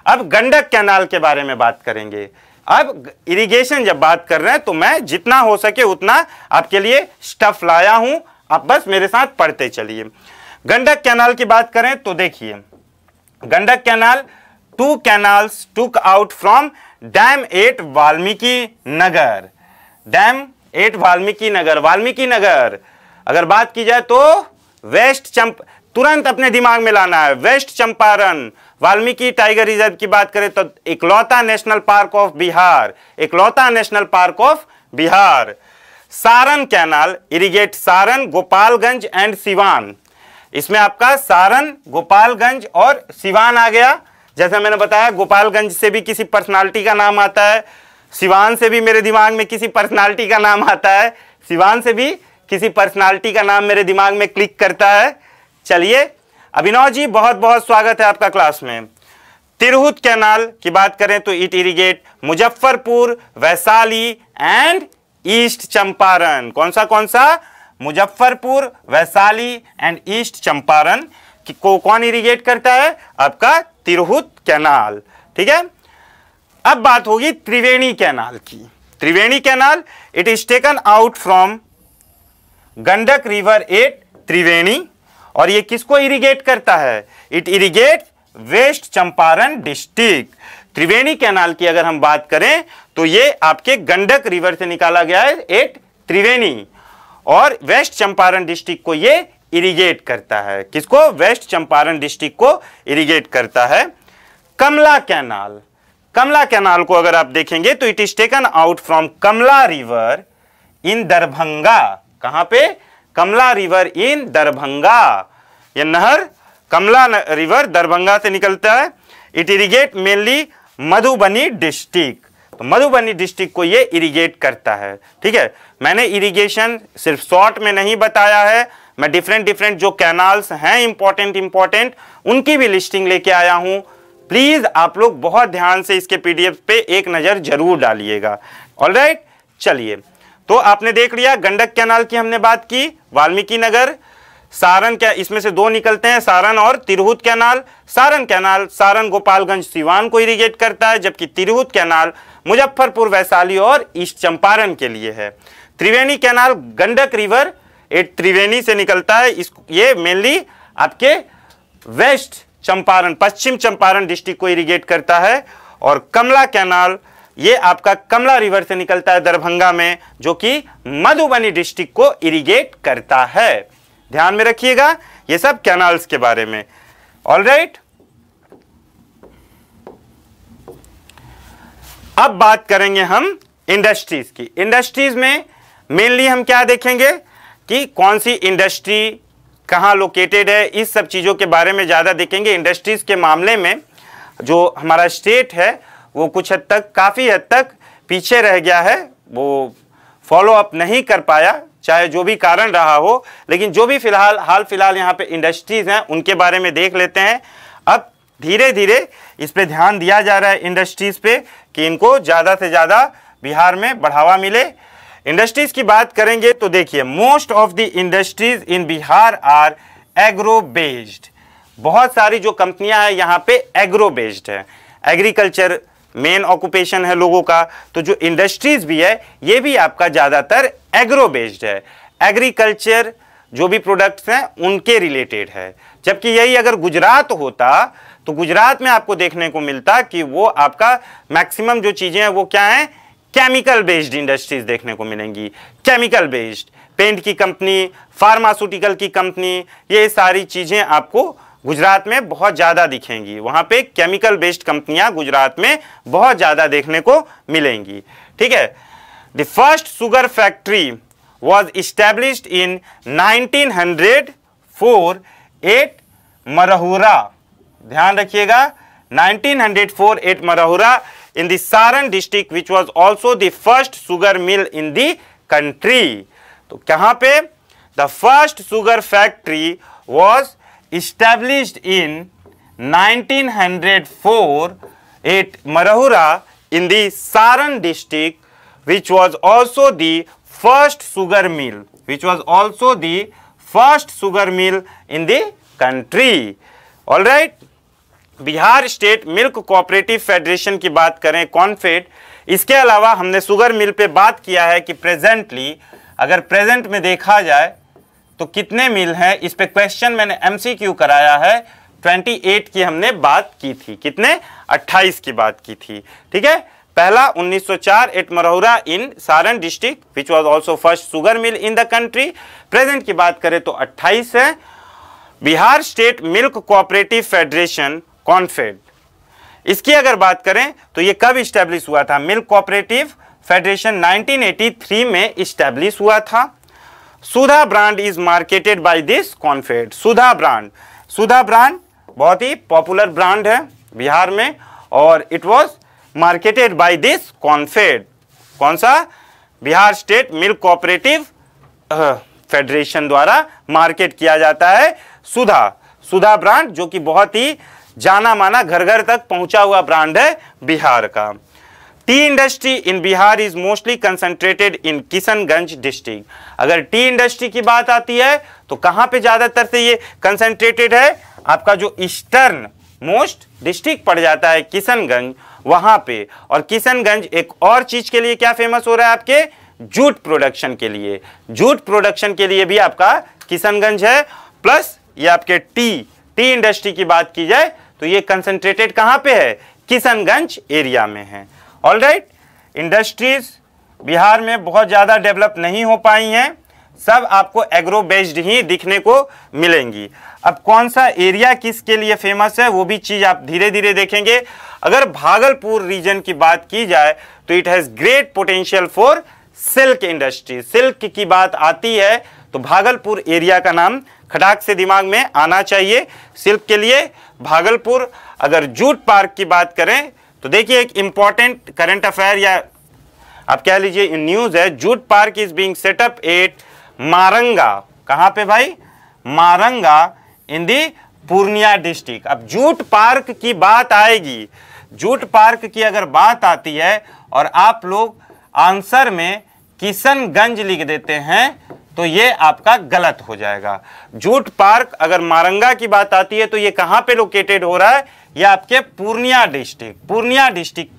Speaker 1: अब गंडक कैनाल के बारे में बात करेंगे अब इरिगेशन जब बात कर रहे हैं तो मैं जितना हो सके उतना आपके लिए स्टफ लाया हूं आप बस मेरे साथ पढ़ते चलिए गंडक कैनाल की बात करें तो देखिए Gandak canal two canals took out from dam at Valmiki Nagar dam at Valmiki Nagar Valmiki Nagar अगर बात की जाए तो वेस्ट चंप तुरंत अपने दिमाग में लाना है west Champaran Valmiki tiger reserve की बात करें तो इकलौता नेशनल पार्क ऑफ बिहार इकलौता national park of Bihar Saran canal irrigate Saran Gopalganj and Siwan इसमें आपका सारण गोपालगंज और सिवान आ गया जैसा मैंने बताया गोपालगंज से भी किसी पर्सनालिटी का नाम आता है सिवान से भी मेरे दिमाग में किसी पर्सनालिटी का नाम आता है सिवान से भी किसी पर्सनालिटी का नाम मेरे दिमाग में क्लिक करता है चलिए अभिनव जी बहुत बहुत स्वागत है आपका क्लास में तिरहुत कैनाल की बात करें तो it irrigate Muzaffarpur Vaishali and east Champaran कौन सा कौन सा मुजफ्फरपुर वैशाली एंड ईस्ट चंपारण को कौन इरीगेट करता है आपका तिरहुत कैनाल ठीक है अब बात होगी त्रिवेणी कैनाल की Triveni canal it is taken out from Gandak river at Triveni और ये किसको इरिगेट करता है it irrigate west Champaran district Triveni canal की अगर हम बात करें तो ये आपके गंडक रिवर से निकाला गया है एट त्रिवेणी और वेस्ट चंपारण डिस्ट्रिक्ट को ये इरिगेट करता है किसको वेस्ट चंपारण डिस्ट्रिक्ट को इरिगेट करता है कमला कैनाल कमला कैनाल को अगर आप देखेंगे तो it is taken out from Kamla river in Darbhanga कहां पे कमला रिवर इन दरभंगा यह नहर कमला रिवर दरभंगा से निकलता है it irrigate mainly Madhubani district तो मधुबनी डिस्ट्रिक्ट को ये इरिगेट करता है ठीक है मैंने इरिगेशन सिर्फ शॉर्ट में नहीं बताया है मैं डिफरेंट डिफरेंट जो कैनाल्स हैं इंपॉर्टेंट इंपॉर्टेंट उनकी भी लिस्टिंग लेके आया हूं प्लीज़ आप लोग बहुत ध्यान से इसके पीडीएफ पे एक नज़र जरूर डालिएगा ऑल चलिए तो आपने देख लिया गंडक कैनाल की हमने बात की वाल्मीकि नगर सारण क्या इसमें से दो निकलते हैं सारण और तिरहुत कैनाल सारण कैनाल सारण गोपालगंज सिवान को इरिगेट करता है जबकि तिरहुत कैनाल मुजफ्फरपुर वैशाली और ईस्ट चंपारण के लिए है त्रिवेणी कैनाल गंडक रिवर एक त्रिवेणी से निकलता है इस ये मेनली आपके वेस्ट चंपारण पश्चिम चंपारण डिस्ट्रिक्ट को इरिगेट करता है और कमला कैनाल ये आपका कमला रिवर से निकलता है दरभंगा में जो कि मधुबनी डिस्ट्रिक्ट को इरिगेट करता है ध्यान में रखिएगा ये सब कैनाल्स के बारे में ऑल राइट अब बात करेंगे हम इंडस्ट्रीज की इंडस्ट्रीज में मेनली हम क्या देखेंगे कि कौन सी इंडस्ट्री कहाँ लोकेटेड है इस सब चीज़ों के बारे में ज़्यादा देखेंगे इंडस्ट्रीज़ के मामले में जो हमारा स्टेट है वो कुछ हद तक काफ़ी हद तक पीछे रह गया है वो फॉलो अप नहीं कर पाया चाहे जो भी कारण रहा हो लेकिन जो भी फिलहाल हाल फिलहाल यहाँ पे इंडस्ट्रीज़ हैं उनके बारे में देख लेते हैं अब धीरे धीरे इस पर ध्यान दिया जा रहा है इंडस्ट्रीज़ पे कि इनको ज़्यादा से ज़्यादा बिहार में बढ़ावा मिले इंडस्ट्रीज़ की बात करेंगे तो देखिए most of the industries in Bihar are agro based बहुत सारी जो कंपनियां हैं यहाँ पे एग्रो बेस्ड हैं एग्रीकल्चर मेन ऑक्यूपेशन है लोगों का तो जो इंडस्ट्रीज भी है ये भी आपका ज़्यादातर एग्रो बेस्ड है एग्रीकल्चर जो भी प्रोडक्ट्स हैं उनके रिलेटेड है जबकि यही अगर गुजरात होता तो गुजरात में आपको देखने को मिलता कि वो आपका मैक्सिमम जो चीज़ें हैं वो क्या हैं केमिकल बेस्ड इंडस्ट्रीज देखने को मिलेंगी केमिकल बेस्ड पेंट की कंपनी फार्मास्यूटिकल की कंपनी ये सारी चीज़ें आपको गुजरात में बहुत ज़्यादा दिखेंगी वहाँ पे केमिकल बेस्ड कंपनियाँ गुजरात में बहुत ज़्यादा देखने को मिलेंगी ठीक है the first sugar factory was established in 1904 hundred four at Marhaura ध्यान रखिएगा 1904 at Marhaura in the district which was also the first sugar mill in the country तो कहाँ पे the first sugar factory was established in 1904 at Marahura in the Saran district which was also the first sugar mill which was also the first sugar mill in the country. All right. Bihar state milk cooperative federation की बात करें कॉन्फेड इसके अलावा हमने sugar mill पे बात किया है कि प्रेजेंटली अगर प्रेजेंट में देखा जाए तो कितने मिल हैं इस पे क्वेश्चन मैंने एमसीक्यू कराया है 28 की हमने बात की थी कितने 28 की बात की थी ठीक है पहला 1904 at Marhaura in Saran district which was also first sugar mill in the country present की बात करें तो 28 है Bihar state milk cooperative federation COMFED इसकी अगर बात करें तो ये कब स्टैब्लिश हुआ था मिल्क कोऑपरेटिव फेडरेशन 1983 में स्टैब्लिश हुआ था Sudha brand is marketed by this COMFED Sudha brand Sudha brand बहुत ही पॉपुलर ब्रांड है बिहार में और it was marketed by this COMFED कौन सा Bihar state milk cooperative federation द्वारा मार्केट किया जाता है सुधा सुधा ब्रांड जो कि बहुत ही जाना माना घर घर तक पहुंचा हुआ ब्रांड है बिहार का tea industry in Bihar is mostly concentrated in Kishanganj district अगर टी इंडस्ट्री की बात आती है तो कहाँ पे ज़्यादातर से ये कंसंट्रेटेड है आपका जो ईस्टर्न मोस्ट डिस्ट्रिक्ट पड़ जाता है किशनगंज वहाँ पे और किशनगंज एक और चीज़ के लिए क्या फेमस हो रहा है आपके जूट प्रोडक्शन के लिए जूट प्रोडक्शन के लिए भी आपका किशनगंज है प्लस ये आपके टी टी इंडस्ट्री की बात की जाए तो ये कंसंट्रेटेड कहाँ पे है किशनगंज एरिया में है ऑल राइट इंडस्ट्रीज बिहार में बहुत ज़्यादा डेवलप नहीं हो पाई हैं सब आपको एग्रो बेस्ड ही दिखने को मिलेंगी अब कौन सा एरिया किसके लिए फेमस है वो भी चीज़ आप धीरे धीरे देखेंगे अगर भागलपुर रीजन की बात की जाए तो it has great potential for silk industry silk की बात आती है तो भागलपुर एरिया का नाम खटाक से दिमाग में आना चाहिए सिल्क के लिए भागलपुर अगर जूट पार्क की बात करें तो देखिए एक इंपॉर्टेंट करंट अफेयर या आप कह लीजिए न्यूज़ है jute park is being set up at Maranga कहाँ पे भाई Maranga in the Purnia district अब जूट पार्क की बात आएगी जूट पार्क की अगर बात आती है और आप लोग आंसर में किशनगंज लिख देते हैं तो ये आपका गलत हो जाएगा जूट पार्क अगर मारंगा की बात आती है तो ये कहाँ पे लोकेटेड हो रहा है ये आपके Purnia district Purnia district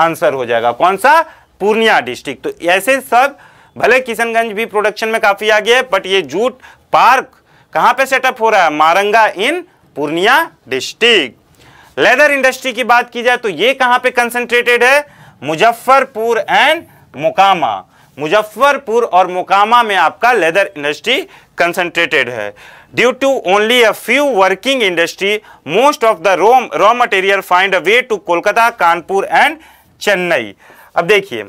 Speaker 1: answer हो जाएगा कौन सा पूर्णिया डिस्ट्रिक्ट तो ऐसे सब भले किशनगंज भी प्रोडक्शन में काफ़ी आगे है बट ये जूट पार्क कहाँ पे सेटअप हो रहा है Maranga in Purnia district leather industry की बात की जाए तो ये कहाँ पे कंसंट्रेटेड है मुजफ्फरपुर एंड मोकामा मुजफ्फरपुर और मोकामा में आपका लेदर इंडस्ट्री कंसंट्रेटेड है Due to only a few working industry, most of the raw, raw material find a way to Kolkata, Kanpur and Chennai. अब देखिए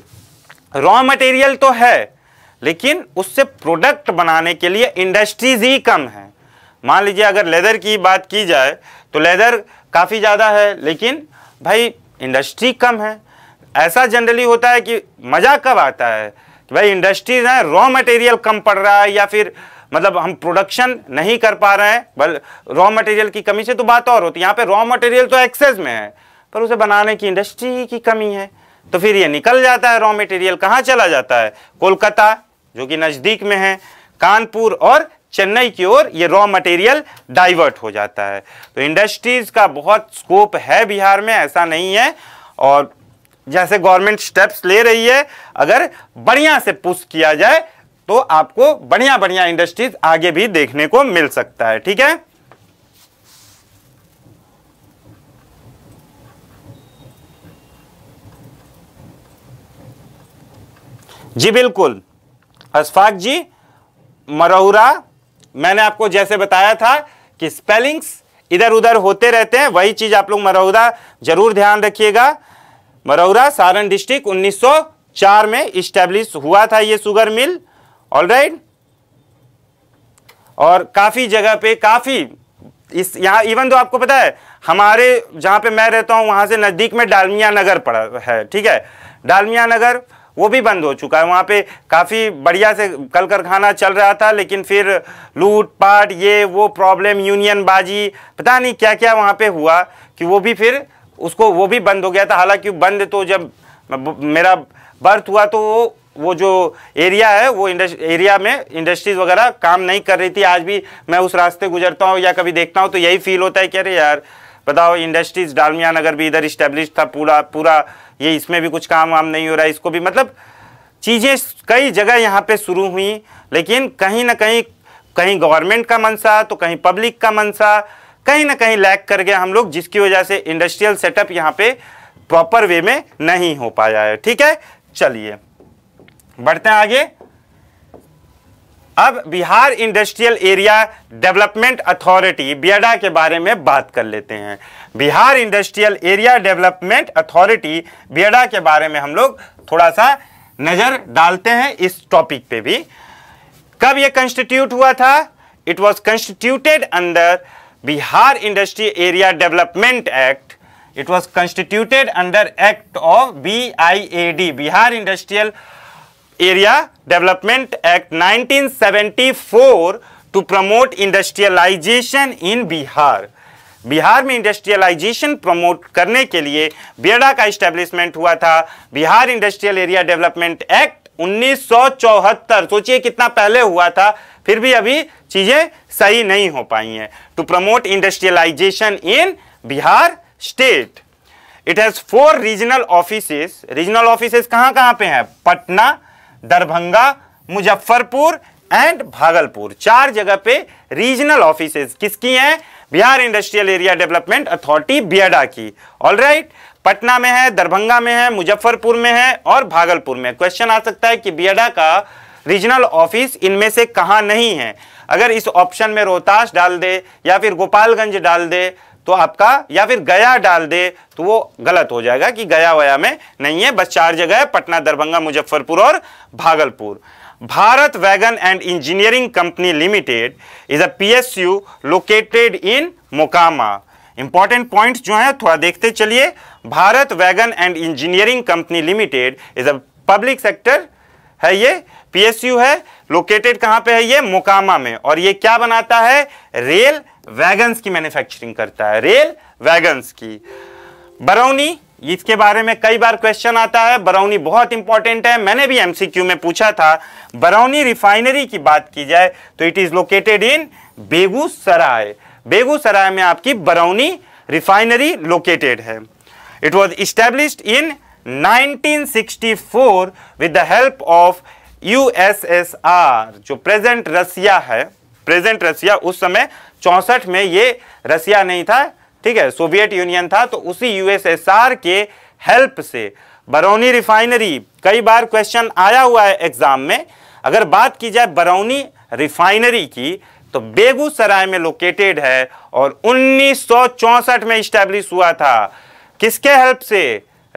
Speaker 1: रॉ मटेरियल तो है लेकिन उससे प्रोडक्ट बनाने के लिए इंडस्ट्रीज ही कम है मान लीजिए अगर लेदर की बात की जाए तो लेदर काफ़ी ज़्यादा है लेकिन भाई इंडस्ट्री कम है ऐसा जनरली होता है कि मज़ा कब आता है कि भाई इंडस्ट्रीज हैं रॉ मटेरियल कम पड़ रहा है या फिर मतलब हम प्रोडक्शन नहीं कर पा रहे हैं बल रॉ मटेरियल की कमी से तो बात और होती है यहाँ पे रॉ मटेरियल तो एक्सेस में है पर उसे बनाने की इंडस्ट्री की कमी है तो फिर ये निकल जाता है रॉ मटेरियल कहाँ चला जाता है कोलकाता जो कि नज़दीक में है कानपुर और चेन्नई की ओर ये रॉ मटेरियल डाइवर्ट हो जाता है तो इंडस्ट्रीज़ का बहुत स्कोप है बिहार में ऐसा नहीं है और जैसे गवर्नमेंट स्टेप्स ले रही है अगर बढ़िया से पुश किया जाए तो आपको बढ़िया बढ़िया इंडस्ट्रीज आगे भी देखने को मिल सकता है ठीक है जी बिल्कुल अशफाक जी मरहुरा मैंने आपको जैसे बताया था कि स्पेलिंग्स इधर उधर होते रहते हैं वही चीज़ आप लोग मरौदा जरूर ध्यान रखिएगा मरौदा सारण डिस्ट्रिक्ट 1904 में स्टैब्लिश हुआ था ये सुगर मिल ऑल राइट और काफ़ी जगह पे काफ़ी इस यहाँ इवन तो आपको पता है हमारे जहां पे मैं रहता हूं वहां से नज़दीक में डालमिया नगर पड़ा है ठीक है डालमिया नगर वो भी बंद हो चुका है वहां पे काफ़ी बढ़िया से कल कारखाना चल रहा था लेकिन फिर लूट पाट ये वो प्रॉब्लम यूनियन बाजी पता नहीं क्या क्या वहां पे हुआ कि वो भी फिर उसको वो भी बंद हो गया था हालांकि बंद तो जब मेरा बर्थ हुआ तो वो वो जो एरिया है वो एरिया में इंडस्ट्रीज़ वगैरह काम नहीं कर रही थी आज भी मैं उस रास्ते गुजरता हूँ या कभी देखता हूँ तो यही फील होता है कि अरे यार बताओ इंडस्ट्रीज़ डालमिया नगर भी इधर इस्टेब्लिश था पूरा पूरा ये इसमें भी कुछ काम वाम नहीं हो रहा है इसको भी मतलब चीज़ें कई जगह यहाँ पर शुरू हुई लेकिन कहीं ना कहीं कहीं गवर्नमेंट का मनसा तो कहीं पब्लिक का मनसा कहीं ना कहीं लैग कर गया हम लोग जिसकी वजह से इंडस्ट्रियल सेटअप यहाँ पे प्रॉपर वे में नहीं हो पाया है ठीक है चलिए बढ़ते हैं आगे अब Bihar industrial area development authority BIADA के बारे में बात कर लेते हैं Bihar industrial area development authority BIADA के बारे में हम लोग थोड़ा सा नज़र डालते हैं इस टॉपिक पे भी कब ये कंस्टिट्यूट हुआ था it was constituted under Bihar industry area development act it was constituted under act of B I A D Bihar industrial area development act 1974 to promote industrialisation in Bihar Bihar में इंडस्ट्रियलाइजेशन प्रमोट करने के लिए बेड़ा का इस्टेब्लिशमेंट हुआ था Bihar industrial area development act उन्नीस सोचिए कितना पहले हुआ था फिर भी अभी चीज़ें सही नहीं हो पाई हैं to promote industrialisation in Bihar state it has four regional offices regional offices कहां कहां पे हैं पटना दरभंगा मुजफ्फरपुर एंड भागलपुर चार जगह पे रीजनल ऑफिस किसकी हैं Bihar industrial area development authority BIADA की ऑल राइट पटना में है दरभंगा में है मुजफ्फरपुर में है और भागलपुर में क्वेश्चन आ सकता है कि बियडा का रीजनल ऑफिस इनमें से कहाँ नहीं है अगर इस ऑप्शन में रोहतास डाल दे या फिर गोपालगंज डाल दे तो आपका या फिर गया डाल दे तो वो गलत हो जाएगा कि गया वया में नहीं है बस चार जगह है पटना दरभंगा मुजफ्फरपुर और Bhagalpur Bharat wagon and engineering company limited is a PSU located in Mokama important point जो है थोड़ा देखते चलिए Bharat wagon and engineering company limited is a public sector है ये पीएसयू है लोकेटेड कहाँ पे है ये मोकामा में और ये क्या बनाता है रेल वैगन की मैन्युफैक्चरिंग करता है रेल वैगन की बरौनी इसके बारे में कई बार क्वेश्चन आता है बरौनी बहुत इंपॉर्टेंट है मैंने भी एमसीक्यू में पूछा था बरौनी रिफाइनरी की बात की जाए तो it is located in Begusarai Begusarai में आपकी बरौनी रिफाइनरी लोकेटेड है it was establish in 1964 with the help of USSR जो प्रेजेंट रसिया है प्रेजेंट रसिया उस समय चौंसठ में ये रसिया नहीं था ठीक है सोवियत यूनियन था तो उसी यूएसएसआर के हेल्प से बरौनी रिफाइनरी कई बार क्वेश्चन आया हुआ है एग्जाम में अगर बात की जाए बरौनी रिफाइनरी की तो बेगूसराय में लोकेटेड है और उन्नीस में इस्टेब्लिश हुआ था किसके हेल्प से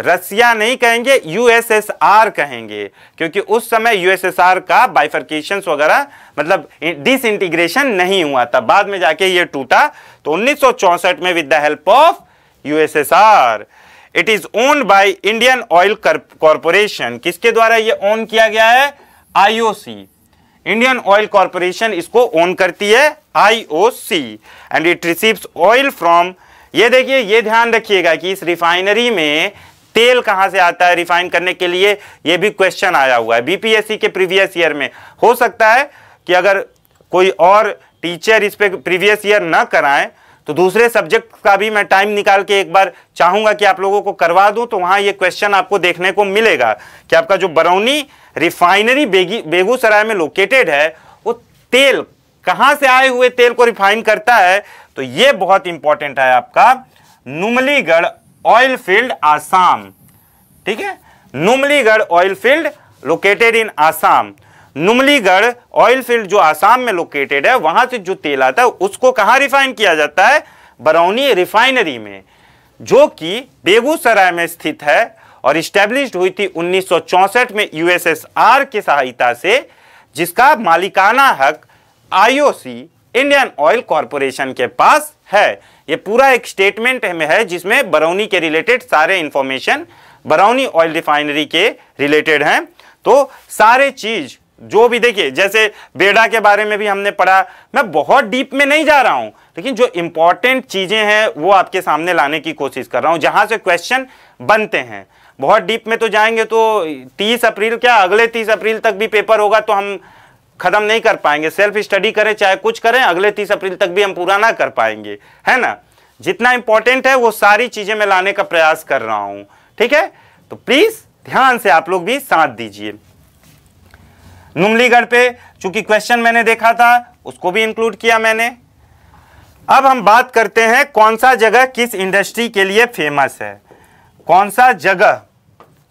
Speaker 1: रसिया नहीं कहेंगे यूएसएसआर कहेंगे क्योंकि उस समय यूएसएसआर का बाइफर्केशन वगैरह मतलब डिसइंटीग्रेशन नहीं हुआ था बाद में जाके ये टूटा तो 1964 में with the help of USSR it is owned by Indian oil corporation किसके द्वारा ये ओन किया गया है आईओसी इंडियन ऑयल कॉरपोरेशन इसको ओन करती है IOC and it receives oil from ये देखिए ये ध्यान रखिएगा कि इस रिफाइनरी में तेल कहां से आता है रिफाइन करने के लिए यह भी क्वेश्चन आया हुआ है बीपीएससी के प्रीवियस ईयर में हो सकता है कि अगर कोई और टीचर इस पर प्रीवियस ईयर न कराएं तो दूसरे सब्जेक्ट का भी मैं टाइम निकाल के एक बार चाहूंगा कि आप लोगों को करवा दूं तो वहां ये क्वेश्चन आपको देखने को मिलेगा कि आपका जो बरौनी रिफाइनरी बेगूसराय में लोकेटेड है वो तेल कहां से आए हुए तेल को रिफाइन करता है तो ये बहुत इंपॉर्टेंट है आपका नुमलीगढ़ ऑयल फील्ड आसाम ठीक है Numaligarh oil field located in Assam Numaligarh oil field जो आसाम में लोकेटेड है वहां से जो तेल आता है उसको कहाँ रिफाइन किया जाता है बरौनी रिफाइनरी में जो कि बेगूसराय में स्थित है और स्टैब्लिश्ड हुई थी 1964 में यूएसएसआर की सहायता से जिसका मालिकाना हक आईओसी इंडियन ऑयल कॉरपोरेशन के पास है ये पूरा एक स्टेटमेंट में है जिसमें बरौनी के रिलेटेड सारे इंफॉर्मेशन बरौनी ऑयल रिफाइनरी के रिलेटेड हैं तो सारे चीज़ जो भी देखिए जैसे बेड़ा के बारे में भी हमने पढ़ा मैं बहुत डीप में नहीं जा रहा हूं लेकिन जो इंपॉर्टेंट चीज़ें हैं वो आपके सामने लाने की कोशिश कर रहा हूं जहां से क्वेश्चन बनते हैं बहुत डीप में तो जाएंगे तो 30 अप्रैल क्या अगले 30 अप्रैल तक भी पेपर होगा तो हम खत्म नहीं कर पाएंगे सेल्फ स्टडी करें चाहे कुछ करें अगले तीस अप्रैल तक भी हम पूरा ना कर पाएंगे है ना जितना इंपॉर्टेंट है वो सारी चीज़ें मैं लाने का प्रयास कर रहा हूं ठीक है तो प्लीज़ ध्यान से आप लोग भी साथ दीजिए नुमलीगढ़ पे चूंकि क्वेश्चन मैंने देखा था उसको भी इंक्लूड किया मैंने अब हम बात करते हैं कौन सा जगह किस इंडस्ट्री के लिए फेमस है कौन सा जगह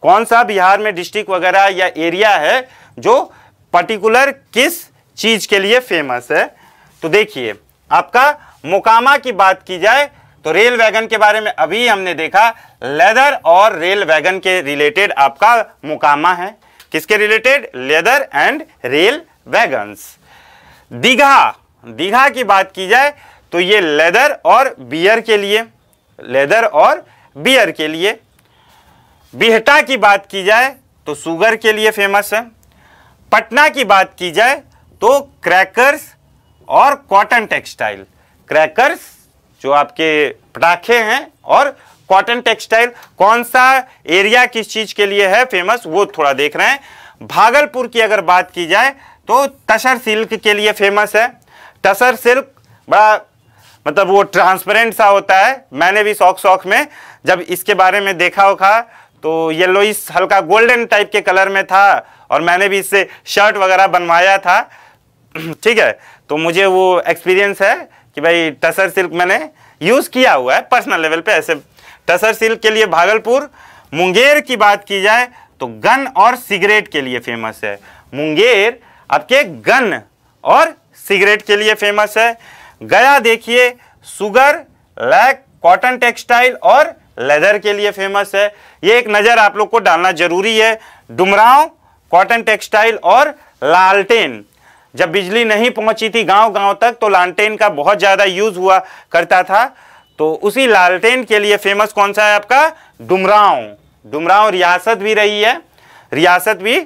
Speaker 1: कौन सा बिहार में डिस्ट्रिक्ट वगैरह या एरिया है जो पर्टिकुलर किस चीज के लिए फेमस है तो देखिए आपका मोकामा की बात की जाए तो रेल वैगन के बारे में अभी हमने देखा लेदर और रेल वैगन के रिलेटेड आपका मोकामा है किसके related leather and rail wagons Digha Digha की बात की जाए तो ये लेदर और बियर के लिए लेदर और बियर के लिए बिहटा की बात की जाए तो सुगर के लिए फेमस है पटना की बात की जाए तो क्रैकर्स और कॉटन टेक्सटाइल क्रैकर्स जो आपके पटाखे हैं और कॉटन टेक्सटाइल कौन सा एरिया किस चीज़ के लिए है फेमस वो थोड़ा देख रहे हैं भागलपुर की अगर बात की जाए तो तसर सिल्क के लिए फेमस है तसर सिल्क बड़ा मतलब वो ट्रांसपेरेंट सा होता है मैंने भी शौक शौक में जब इसके बारे में देखा होगा तो इस हल्का गोल्डन टाइप के कलर में था और मैंने भी इससे शर्ट वगैरह बनवाया था ठीक है तो मुझे वो एक्सपीरियंस है कि भाई टसर सिल्क मैंने यूज़ किया हुआ है पर्सनल लेवल पे ऐसे टसर सिल्क के लिए भागलपुर मुंगेर की बात की जाए तो गन और सिगरेट के लिए फेमस है मुंगेर आपके गन और सिगरेट के लिए फेमस है गया देखिए सुगर लैक कॉटन टेक्सटाइल और लेदर के लिए फेमस है ये एक नज़र आप लोग को डालना जरूरी है डुमराव कॉटन टेक्सटाइल और लालटेन जब बिजली नहीं पहुंची थी गांव गांव तक तो लालटेन का बहुत ज़्यादा यूज़ हुआ करता था तो उसी लालटेन के लिए फेमस कौन सा है आपका डुमराव डुमराव रियासत भी रही है रियासत भी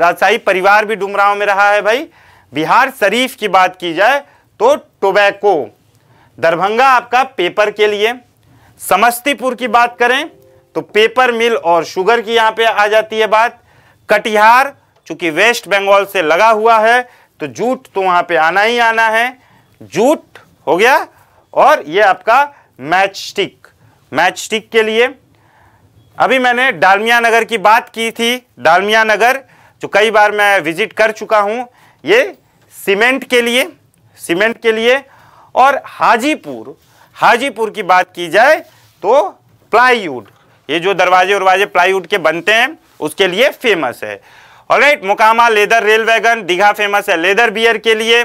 Speaker 1: राजशाही परिवार भी डुमराव में रहा है भाई बिहार शरीफ की बात की जाए तो टोबैको दरभंगा आपका पेपर के लिए समस्तीपुर की बात करें तो पेपर मिल और शुगर की यहाँ पे आ जाती है बात कटिहार चूंकि वेस्ट बंगाल से लगा हुआ है तो जूट तो वहाँ पे आना ही आना है जूट हो गया और ये आपका मैच स्टिक मैच स्टिक के लिए अभी मैंने डालमिया नगर की बात की थी डालमिया नगर जो कई बार मैं विजिट कर चुका हूँ ये सीमेंट के लिए सीमेंट के लिए और हाजीपुर हाजीपुर की बात की जाए तो प्लाईवुड ये जो दरवाजे उरवाजे प्लाईवुड के बनते हैं उसके लिए फेमस है all right Mokama leather rail wagon Digha famous है लेदर बियर के लिए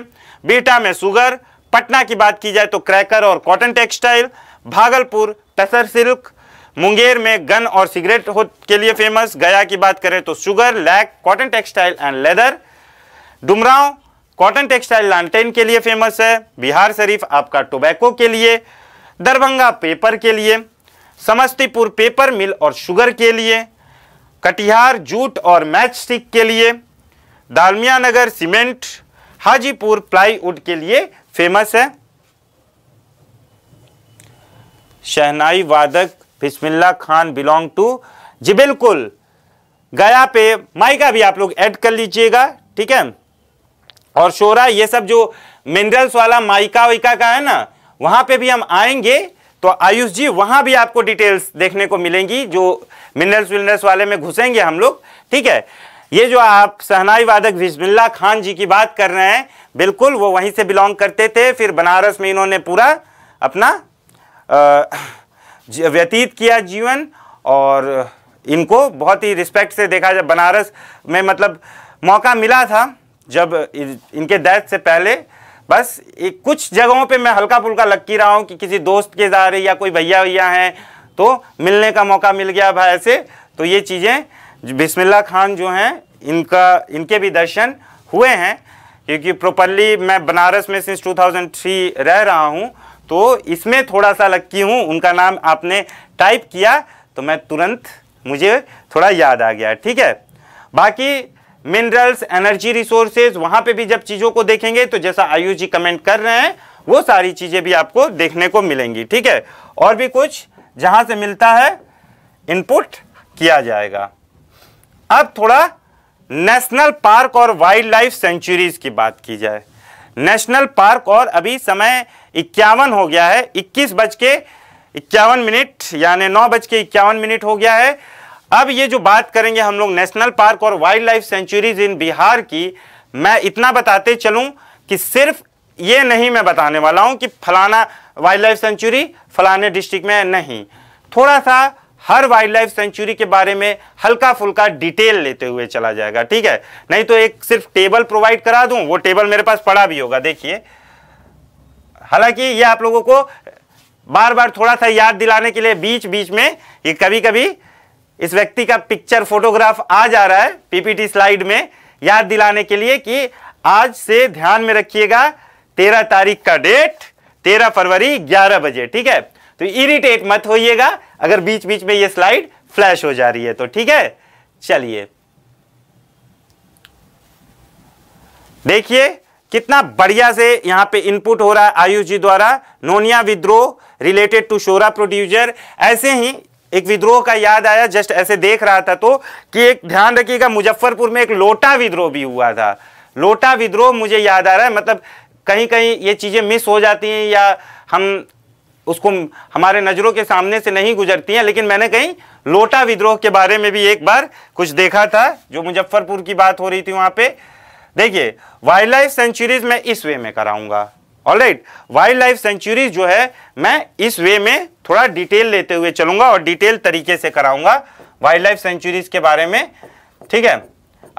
Speaker 1: बेटा में शुगर पटना की बात की जाए तो क्रैकर और cotton textile Bhagalpur tussar silk Munger में गन और सिगरेट हो के लिए फेमस गया की बात करें तो sugar lac cotton textile and leather Dumraon cotton textile लालटेन के लिए फेमस है बिहार शरीफ आपका टोबैको के लिए दरभंगा पेपर के लिए समस्तीपुर पेपर मिल और शुगर के लिए कटिहार जूट और मैच स्टिक के लिए दालमिया नगर सीमेंट हाजीपुर प्लाईवुड के लिए फेमस है शहनाई वादक बिस्मिल्ला खान बिलोंग टू जी बिल्कुल गया पे माइका भी आप लोग ऐड कर लीजिएगा ठीक है और शोरा ये सब जो मिनरल्स वाला माइका वाइका का है ना वहाँ पे भी हम आएंगे तो आयुष जी वहाँ भी आपको डिटेल्स देखने को मिलेंगी जो मिनरल्स विनरल्स वाले में घुसेंगे हम लोग ठीक है ये जो आप सहनाई वादक बिस्मिल्ला खान जी की बात कर रहे हैं बिल्कुल वो वहीं से बिलोंग करते थे फिर बनारस में इन्होंने पूरा अपना व्यतीत किया जीवन और इनको बहुत ही रिस्पेक्ट से देखा जाए बनारस में मतलब मौका मिला था जब इनके डेथ से पहले बस एक कुछ जगहों पे मैं हल्का फुल्का लग की रहा हूँ कि किसी दोस्त के जा रहे या कोई भैया भैया हैं तो मिलने का मौका मिल गया भाई से तो ये चीज़ें बिस्मिल्ला खान जो हैं इनका इनके भी दर्शन हुए हैं क्योंकि प्रॉपरली मैं बनारस में सिंस 2003 रह रहा हूँ तो इसमें थोड़ा सा लक्की हूँ उनका नाम आपने टाइप किया तो मैं तुरंत मुझे थोड़ा याद आ गया ठीक है बाकी मिनरल्स एनर्जी रिसोर्सेज वहां पे भी जब चीजों को देखेंगे तो जैसा आयुष जी कमेंट कर रहे हैं वो सारी चीजें भी आपको देखने को मिलेंगी ठीक है और भी कुछ जहां से मिलता है इनपुट किया जाएगा अब थोड़ा नेशनल पार्क और वाइल्ड लाइफ सेंचुरीज की बात की जाए नेशनल पार्क और अभी समय इक्यावन हो गया है इक्कीस बज के इक्यावन मिनट यानी नौ बज के इक्यावन मिनट हो गया है अब ये जो बात करेंगे हम लोग नेशनल पार्क और wildlife sanctuaries in Bihar की मैं इतना बताते चलूं कि सिर्फ ये नहीं मैं बताने वाला हूं कि फलाना वाइल्ड लाइफ सेंचुरी फलाने डिस्ट्रिक्ट में नहीं थोड़ा सा हर वाइल्ड लाइफ सेंचुरी के बारे में हल्का फुल्का डिटेल लेते हुए चला जाएगा ठीक है नहीं तो एक सिर्फ टेबल प्रोवाइड करा दूं वो टेबल मेरे पास पड़ा भी होगा देखिए हालांकि ये आप लोगों को बार बार थोड़ा सा याद दिलाने के लिए बीच बीच में ये कभी कभी इस व्यक्ति का पिक्चर फोटोग्राफ आ जा रहा है पीपीटी स्लाइड में याद दिलाने के लिए कि आज से ध्यान में रखिएगा तेरह तारीख का डेट तेरह फरवरी ग्यारह बजे ठीक है तो इरिटेट मत होइएगा अगर बीच बीच में ये स्लाइड फ्लैश हो जा रही है तो ठीक है चलिए देखिए कितना बढ़िया से यहां पे इनपुट हो रहा है आयुष जी द्वारा नोनिया विद्रोह रिलेटेड टू शोरा प्रोड्यूजर ऐसे ही एक विद्रोह का याद आया जस्ट ऐसे देख रहा था तो कि एक ध्यान रखिएगा मुजफ्फरपुर में एक लोटा विद्रोह भी हुआ था लोटा विद्रोह मुझे याद आ रहा है मतलब कहीं कहीं ये चीज़ें मिस हो जाती हैं या हम उसको हमारे नज़रों के सामने से नहीं गुजरती हैं लेकिन मैंने कहीं लोटा विद्रोह के बारे में भी एक बार कुछ देखा था जो मुजफ्फरपुर की बात हो रही थी वहाँ पे देखिए वाइल्ड लाइफ सेंचुरीज मैं इस वे में कराऊंगा राइट वाइल्ड लाइफ सेंचुरी जो है मैं इस वे में थोड़ा डिटेल लेते हुए चलूंगा और डिटेल तरीके से कराऊंगा वाइल्ड लाइफ सेंचुरीज के बारे में ठीक है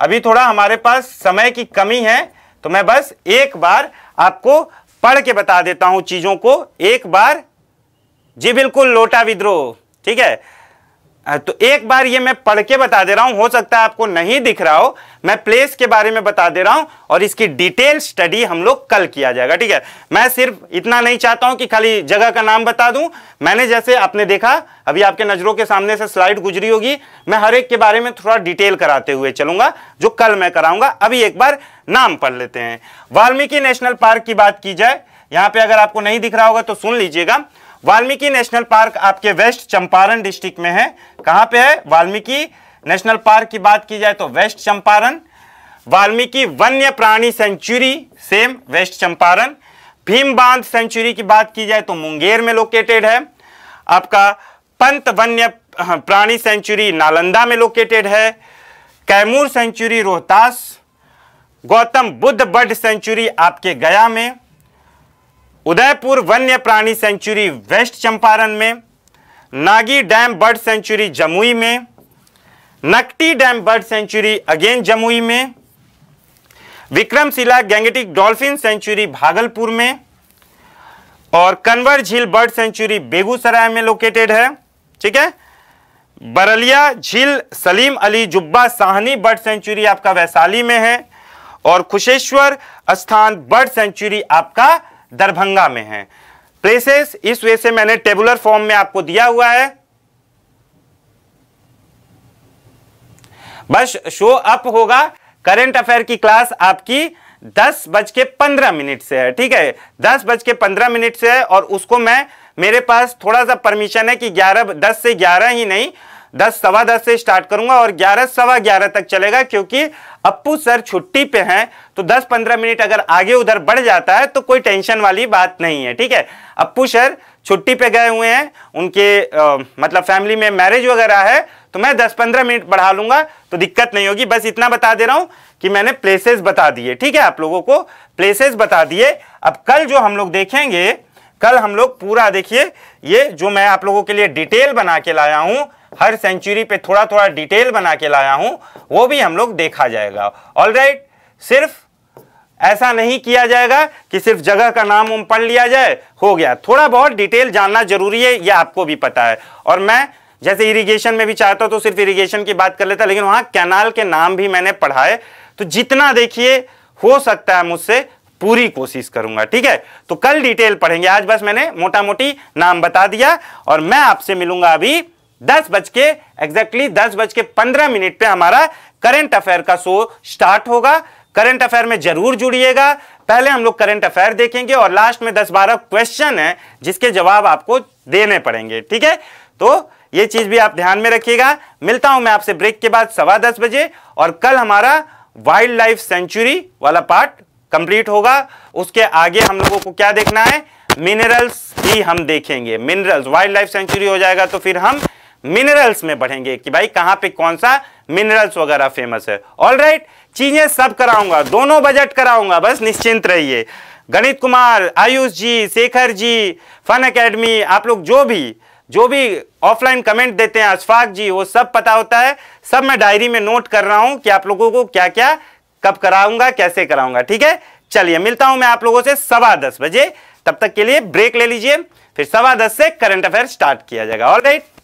Speaker 1: अभी थोड़ा हमारे पास समय की कमी है तो मैं बस एक बार आपको पढ़ के बता देता हूं चीजों को एक बार जी बिल्कुल लोटा विद्रोह ठीक है तो एक बार ये मैं पढ़ के बता दे रहा हूं हो सकता है आपको नहीं दिख रहा हो मैं प्लेस के बारे में बता दे रहा हूं और इसकी डिटेल स्टडी हम लोग कल किया जाएगा ठीक है मैं सिर्फ इतना नहीं चाहता हूं कि खाली जगह का नाम बता दूं मैंने जैसे आपने देखा अभी आपके नजरों के सामने से स्लाइड गुजरी होगी मैं हर एक के बारे में थोड़ा डिटेल कराते हुए चलूंगा जो कल मैं कराऊंगा अभी एक बार नाम पढ़ लेते हैं वाल्मीकि नेशनल पार्क की बात की जाए यहां पर अगर आपको नहीं दिख रहा होगा तो सुन लीजिएगा वाल्मीकि नेशनल पार्क आपके वेस्ट चंपारण डिस्ट्रिक्ट में है कहाँ पे है वाल्मीकि नेशनल पार्क की बात की जाए तो वेस्ट चंपारण वाल्मीकि वन्य प्राणी sanctuary same west Champaran Bhim Bandh sanctuary की बात की जाए तो मुंगेर में लोकेटेड है आपका पंत वन्य प्राणी सेंचुरी नालंदा में लोकेटेड है Kaimur sanctuary Rohtas Gautam Buddha bird sanctuary आपके गया में उदयपुर वन्य प्राणी सेंचुरी वेस्ट चंपारण में Nagi dam bird sanctuary Jamui में Nakti dam bird sanctuary again Jamui में Vikramshila gangetic dolphin sanctuary Bhagalpur में और कन्वर झील बर्ड सेंचुरी बेगूसराय में लोकेटेड है ठीक है बरलिया झील सलीम अली जुब्बा साहनी बर्ड सेंचुरी आपका वैशाली में है और खुशेश्वर स्थान बर्ड सेंचुरी आपका दरभंगा में है प्लेसेस इस वे से मैंने टेबुलर फॉर्म में आपको दिया हुआ है बस शो अप होगा करंट अफेयर की क्लास आपकी दस बज के पंद्रह मिनट से है ठीक है दस बज के पंद्रह मिनट से है और उसको मैं मेरे पास थोड़ा सा परमिशन है कि ग्यारह दस से ग्यारह ही नहीं दस सवा दस से स्टार्ट करूंगा और ग्यारह सवा ग्यारह तक चलेगा क्योंकि अप्पू सर छुट्टी पे हैं तो दस पंद्रह मिनट अगर आगे उधर बढ़ जाता है तो कोई टेंशन वाली बात नहीं है ठीक है अप्पू सर छुट्टी पे गए हुए हैं उनके आ, मतलब फैमिली में मैरिज वगैरह है तो मैं दस पंद्रह मिनट बढ़ा लूंगा तो दिक्कत नहीं होगी बस इतना बता दे रहा हूँ कि मैंने प्लेसेस बता दिए ठीक है आप लोगों को प्लेसेस बता दिए अब कल जो हम लोग देखेंगे कल हम लोग पूरा देखिए ये जो मैं आप लोगों के लिए डिटेल बना के लाया हूँ हर सेंचुरी पे थोड़ा थोड़ा डिटेल बना के लाया हूं वो भी हम लोग देखा जाएगा ऑल right, सिर्फ ऐसा नहीं किया जाएगा कि सिर्फ जगह का नाम उम पढ़ लिया जाए हो गया थोड़ा बहुत डिटेल जानना जरूरी है यह आपको भी पता है और मैं जैसे इरिगेशन में भी चाहता हूं तो सिर्फ इरिगेशन की बात कर लेता लेकिन वहां कैनाल के नाम भी मैंने पढ़ाए तो जितना देखिए हो सकता है मुझसे पूरी कोशिश करूंगा ठीक है तो कल डिटेल पढ़ेंगे आज बस मैंने मोटा मोटी नाम बता दिया और मैं आपसे मिलूंगा अभी दस बज के एग्जैक्टली दस बज के पंद्रह मिनट पे हमारा करंट अफेयर का शो स्टार्ट होगा करंट अफेयर में जरूर जुड़िएगा पहले हम लोग करंट अफेयर देखेंगे और लास्ट में दस बारह क्वेश्चन है जिसके जवाब आपको देने पड़ेंगे ठीक है तो ये चीज भी आप ध्यान में रखिएगा मिलता हूं मैं आपसे ब्रेक के बाद सवा दस बजे और कल हमारा वाइल्ड लाइफ सेंचुरी वाला पार्ट कंप्लीट होगा उसके आगे हम लोगों को क्या देखना है मिनरल्स भी हम देखेंगे मिनरल्स वाइल्ड लाइफ सेंचुरी हो जाएगा तो फिर हम मिनरल्स में बढ़ेंगे कि भाई कहां पे कौन सा मिनरल्स वगैरह फेमस है ऑल राइट चीजें सब कराऊंगा दोनों बजट कराऊंगा बस निश्चिंत रहिए गणित कुमार आयुष जी शेखर जी फन अकेडमी आप लोग जो भी जो भी ऑफलाइन कमेंट देते हैं अशफाक जी वो सब पता होता है सब मैं डायरी में नोट कर रहा हूं कि आप लोगों को क्या क्या कब कराऊंगा कैसे कराऊंगा ठीक है चलिए मिलता हूं मैं आप लोगों से सवा दस बजे तब तक के लिए ब्रेक ले लीजिए फिर सवा दस से करंट अफेयर स्टार्ट किया जाएगा ऑल राइट